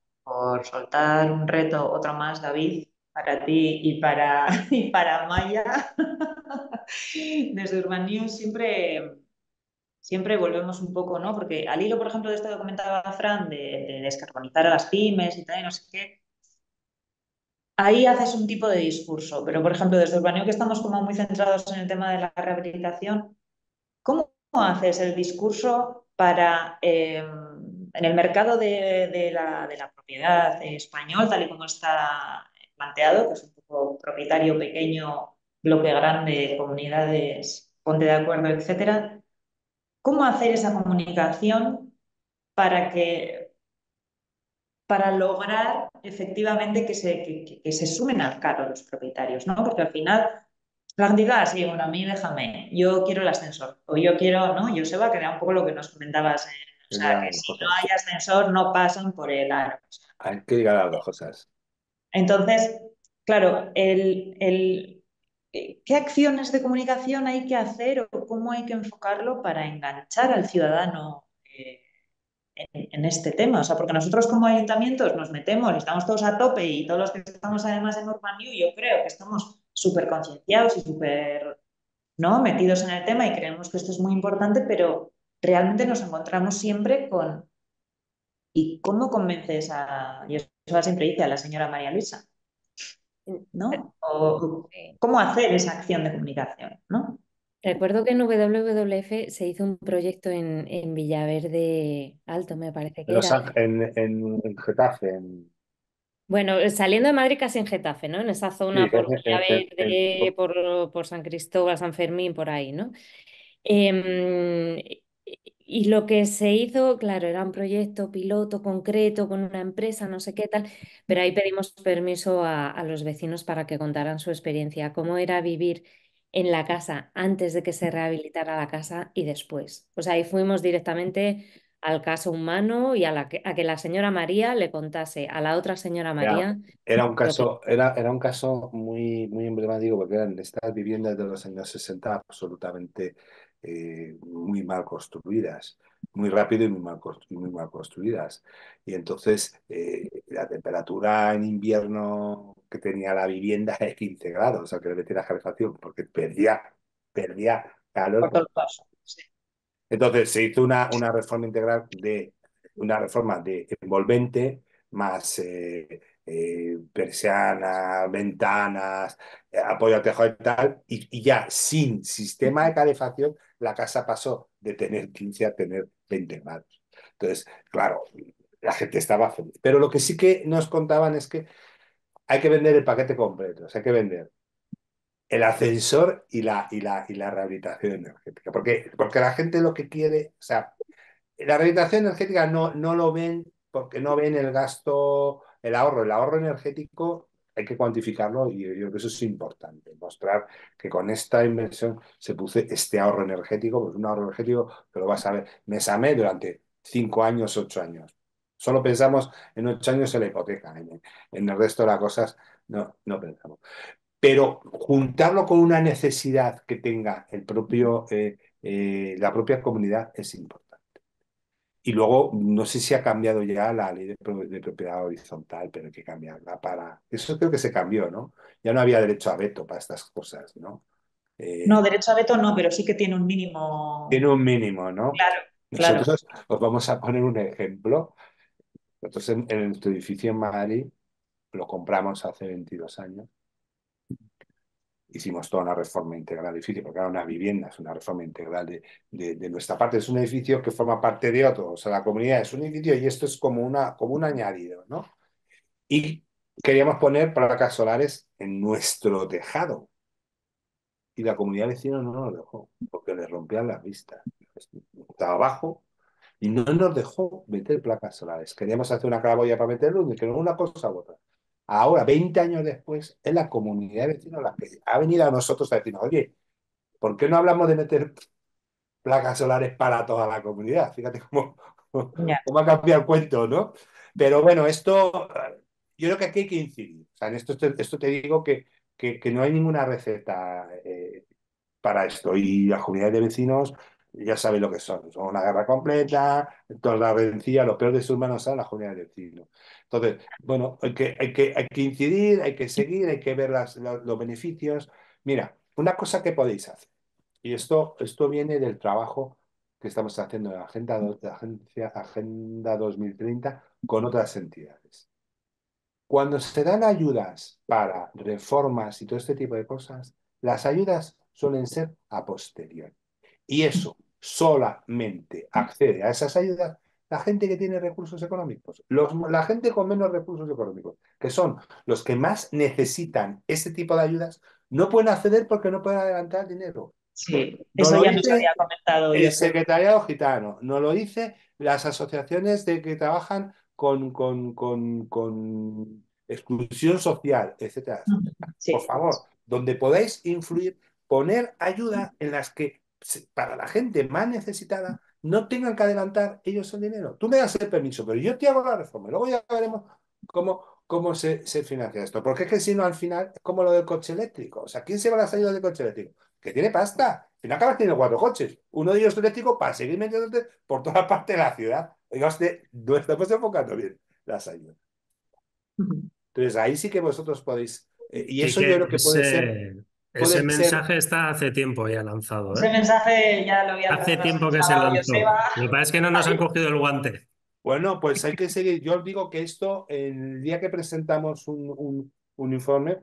soltar un reto, otra más, David, para ti y para, para Maya, desde Urban siempre, siempre volvemos un poco, ¿no? Porque al hilo, por ejemplo, de esto que comentaba Fran, de, descarbonizar a las pymes y tal, y no sé qué, ahí haces un tipo de discurso, pero por ejemplo, desde Urbanio que estamos como muy centrados en el tema de la rehabilitación, ¿Cómo haces el discurso para, eh, en el mercado de, la, propiedad español, tal y como está planteado, que es un poco propietario pequeño, bloque grande, comunidades, ponte de acuerdo, etcétera? ¿Cómo hacer esa comunicación para que para lograr efectivamente que se, se sumen al cargo los propietarios, Porque al final practicar, sí, bueno, a mí déjame, yo quiero el ascensor, o yo quiero, ¿no? Yo se va a crear un poco lo que nos comentabas, eh, o sea, que si no hay ascensor no pasan por el arco. Hay que llegar a las dos cosas. Entonces, claro, el, eh, ¿qué acciones de comunicación hay que hacer o cómo hay que enfocarlo para enganchar al ciudadano eh, en, este tema? O sea, porque nosotros como ayuntamientos nos metemos, estamos todos a tope y todos los que estamos además en Urban New, yo creo que estamos súper concienciados y súper ¿no? metidos en el tema y creemos que esto es muy importante, pero realmente nos encontramos siempre con ¿y cómo convences a, yo siempre dice, a la señora María Luisa? ¿No? Eh, ¿Cómo hacer esa acción de comunicación? ¿no? Recuerdo que en WWF se hizo un proyecto en, Villaverde Alto, me parece que En, en, en Getafe, en bueno, eh, saliendo de Madrid casi en Getafe, ¿no? En esa zona por, por, San Cristóbal, San Fermín, por ahí, ¿no? Em, y lo que se hizo, claro, era un proyecto piloto concreto con una empresa, no sé qué tal, pero ahí pedimos permiso a, a los vecinos para que contaran su experiencia, cómo era vivir en la casa antes de que se rehabilitara la casa y después. Pues ahí fuimos directamente al caso humano y a, la que, a que la señora María le contase a la otra señora María. Era, un caso, era, era un caso muy, muy emblemático porque eran estas viviendas de los años 60 absolutamente eh, muy mal construidas, muy rápido y muy mal, muy mal construidas. Y entonces eh, la temperatura en invierno que tenía la vivienda es de 15 grados, o sea, que le la calefacción porque perdía, perdía calor. Por todo entonces se hizo una, una reforma integral de una reforma de envolvente más eh, eh, persiana, ventanas, eh, apoyo a tejado y tal, y, ya sin sistema de calefacción la casa pasó de tener 15 a tener 20 grados. Entonces, claro, la gente estaba feliz. Pero lo que sí que nos contaban es que hay que vender el paquete completo, hay que vender el ascensor y la, y la, y la rehabilitación energética. Porque, porque la gente lo que quiere, o sea, la rehabilitación energética no, no lo ven porque no ven el gasto, el ahorro, el ahorro energético hay que cuantificarlo y yo creo que eso es importante, mostrar que con esta inversión se puse este ahorro energético, pues un ahorro energético que lo vas a ver mes a mes durante cinco años, ocho años. Solo pensamos en ocho años en la hipoteca, en, el resto de las cosas no, no pensamos pero juntarlo con una necesidad que tenga el propio, eh, eh, la propia comunidad es importante. Y luego, no sé si ha cambiado ya la ley de, propiedad horizontal, pero hay que cambiarla para... Eso creo que se cambió, ¿no? Ya no había derecho a veto para estas cosas, ¿no? Eh, no, derecho a veto no, pero sí que tiene un mínimo. Tiene un mínimo, ¿no? Claro. Nosotros claro. os vamos a poner un ejemplo. Nosotros en, en nuestro edificio en Madrid lo compramos hace 22 años hicimos toda una reforma integral del edificio, porque era una vivienda, es una reforma integral de, nuestra parte, es un edificio que forma parte de otro, o sea, la comunidad es un edificio y esto es como, una, como un añadido, ¿no? Y queríamos poner placas solares en nuestro tejado. Y la comunidad vecina no nos dejó, porque le rompían las vistas. Estaba abajo y no nos dejó meter placas solares. Queríamos hacer una clavoya para meterlo, y es una cosa u otra ahora, 20 años después, es la comunidad de vecinos la que ha venido a nosotros a decirnos, oye, ¿por qué no hablamos de meter placas solares para toda la comunidad? Fíjate cómo, cómo ha cambiado el cuento, ¿no? Pero bueno, esto, yo creo que aquí hay que incidir. O sea, en esto, esto te digo que, que, no hay ninguna receta eh, para esto. Y la comunidad de vecinos ya sabéis lo que son, son una guerra completa, toda la vencida, lo peores de sus manos son la jornada de destino Entonces, bueno, hay que, hay que, hay que incidir, hay que seguir, hay que ver las, los, beneficios. Mira, una cosa que podéis hacer, y esto, esto viene del trabajo que estamos haciendo en la Agenda, Agenda 2030 con otras entidades. Cuando se dan ayudas para reformas y todo este tipo de cosas, las ayudas suelen ser a posteriori. Y eso solamente accede a esas ayudas la gente que tiene recursos económicos, los, la gente con menos recursos económicos, que son los que más necesitan ese tipo de ayudas, no pueden acceder porque no pueden adelantar dinero. Sí, eso ya nos había comentado. El secretariado gitano, no lo dice las asociaciones de que trabajan con, exclusión social, etcétera. Por favor, donde podáis influir, poner ayuda en las que para la gente más necesitada no tengan que adelantar ellos el dinero. Tú me das el permiso, pero yo te hago la reforma. Luego ya veremos cómo, cómo se, financia esto. Porque es que si no, al final es como lo del coche eléctrico. O sea, ¿quién se va a las ayudas del coche eléctrico? Que tiene pasta. Al final acabas teniendo cuatro coches. Uno de ellos eléctrico para seguir metiéndote por toda parte de la ciudad. Oiga no estamos enfocando bien las ayudas. Entonces ahí sí que vosotros podéis. Eh, y eso yo creo que puede ser ese mensaje está hace tiempo ya lanzado. Ese ¿eh? mensaje ya lo había Hace tiempo que se lanzó. Me parece que no nos han cogido el guante. Bueno, pues hay que seguir. Yo os digo que esto, el día que presentamos un, informe,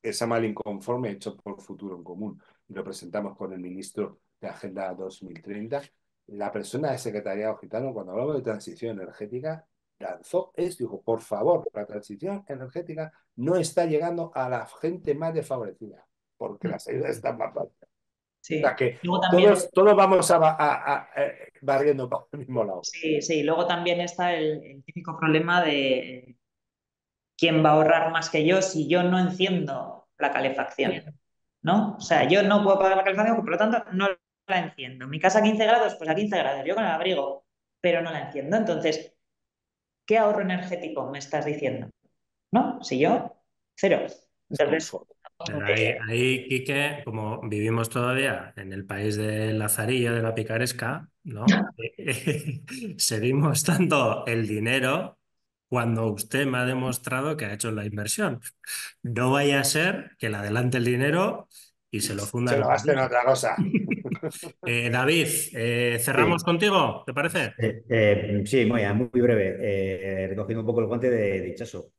esa mal inconforme hecho por Futuro en Común, lo presentamos con el ministro de Agenda 2030, la persona de secretaría Gitano, cuando hablamos de transición energética, lanzó esto, dijo, por favor, la transición energética no está llegando a la gente más desfavorecida porque las ayudas están más bajas. que todos, vamos a, eh, barriendo para el mismo lado. Sí, sí. Luego también está el, típico problema de eh, quién va a ahorrar más que yo si yo no enciendo la calefacción. ¿No? O sea, yo no puedo pagar la calefacción, por lo tanto, no la enciendo. Mi casa a 15 grados, pues a 15 grados, yo con el abrigo, pero no la enciendo. Entonces, ¿qué ahorro energético me estás diciendo? ¿No? Si yo, cero. Entonces, ahí, Quique, como vivimos todavía en el país de la zarilla, de la picaresca, ¿no? Seguimos tanto el dinero cuando usted me ha demostrado que ha hecho la inversión. No vaya a ser que le adelante el dinero y se lo funda. Se lo gaste en otra cosa. Eh, David, eh, cerramos contigo, ¿te parece? Eh, sí, muy, muy breve, recogiendo un poco el guante de, dichazo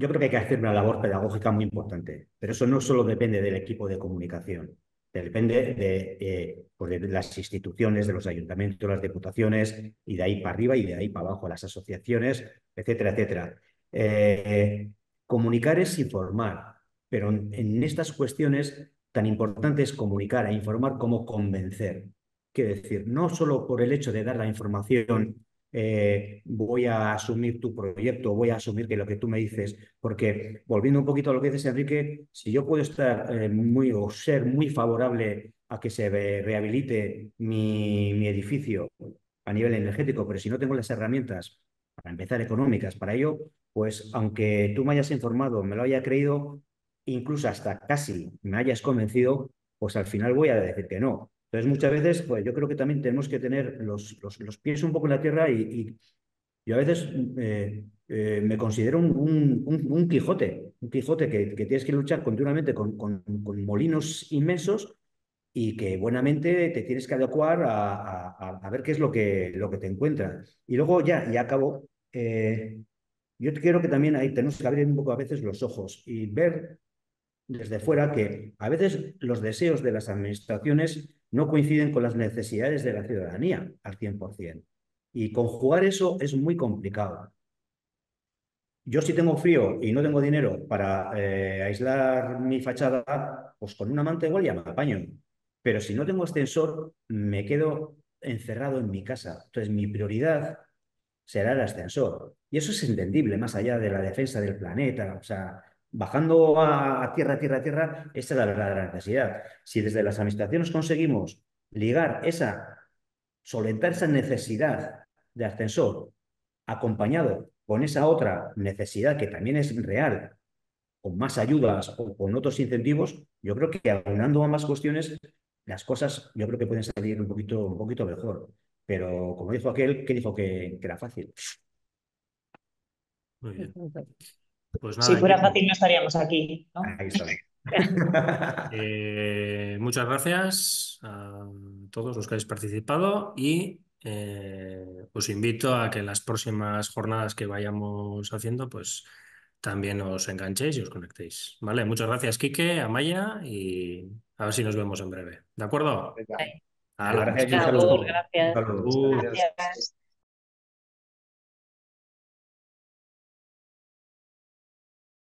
yo creo que hay que hacer una labor pedagógica muy importante, pero eso no solo depende del equipo de comunicación, depende de, eh, pues las instituciones, de los ayuntamientos, las diputaciones, y de ahí para arriba y de ahí para abajo, las asociaciones, etcétera, etcétera. Eh, comunicar es informar, pero en, estas cuestiones tan importante es comunicar e informar como convencer. Quiero decir, no solo por el hecho de dar la información eh, voy a asumir tu proyecto, voy a asumir que lo que tú me dices, porque volviendo un poquito a lo que dices, Enrique, si yo puedo estar eh, muy o ser muy favorable a que se rehabilite mi, mi edificio a nivel energético, pero si no tengo las herramientas para empezar económicas para ello, pues aunque tú me hayas informado, me lo haya creído, incluso hasta casi me hayas convencido, pues al final voy a decir que no. Entonces, muchas veces, pues yo creo que también tenemos que tener los, los, pies un poco en la tierra y, yo a veces eh, eh, me considero un, un, Quijote, un Quijote que, tienes que luchar continuamente con, con, molinos inmensos y que buenamente te tienes que adecuar a, ver qué es lo que, lo que te encuentras. Y luego ya, ya acabo. Eh, yo creo que también ahí tenemos que abrir un poco a veces los ojos y ver desde fuera que a veces los deseos de las administraciones no coinciden con las necesidades de la ciudadanía al 100%. Y conjugar eso es muy complicado. Yo si tengo frío y no tengo dinero para eh, aislar mi fachada, pues con una manta igual ya me apaño. Pero si no tengo ascensor, me quedo encerrado en mi casa. Entonces mi prioridad será el ascensor. Y eso es entendible, más allá de la defensa del planeta. O sea, bajando a, tierra, tierra, tierra, esa es la verdadera necesidad. Si desde las administraciones conseguimos ligar esa, solentar esa necesidad de ascensor acompañado con esa otra necesidad que también es real, con más ayudas o con otros incentivos, yo creo que aunando ambas cuestiones, las cosas yo creo que pueden salir un poquito, un poquito mejor. Pero como dijo aquel, que dijo que, que era fácil. Muy bien. Pues si fuera fácil no estaríamos aquí. Eh, muchas gracias a todos los que habéis participado y eh, os invito a que en las próximas jornadas que vayamos haciendo, pues también os enganchéis y os conectéis. Vale, muchas gracias, Quique, Amaya, y a ver si nos vemos en breve. ¿De acuerdo? Gracias.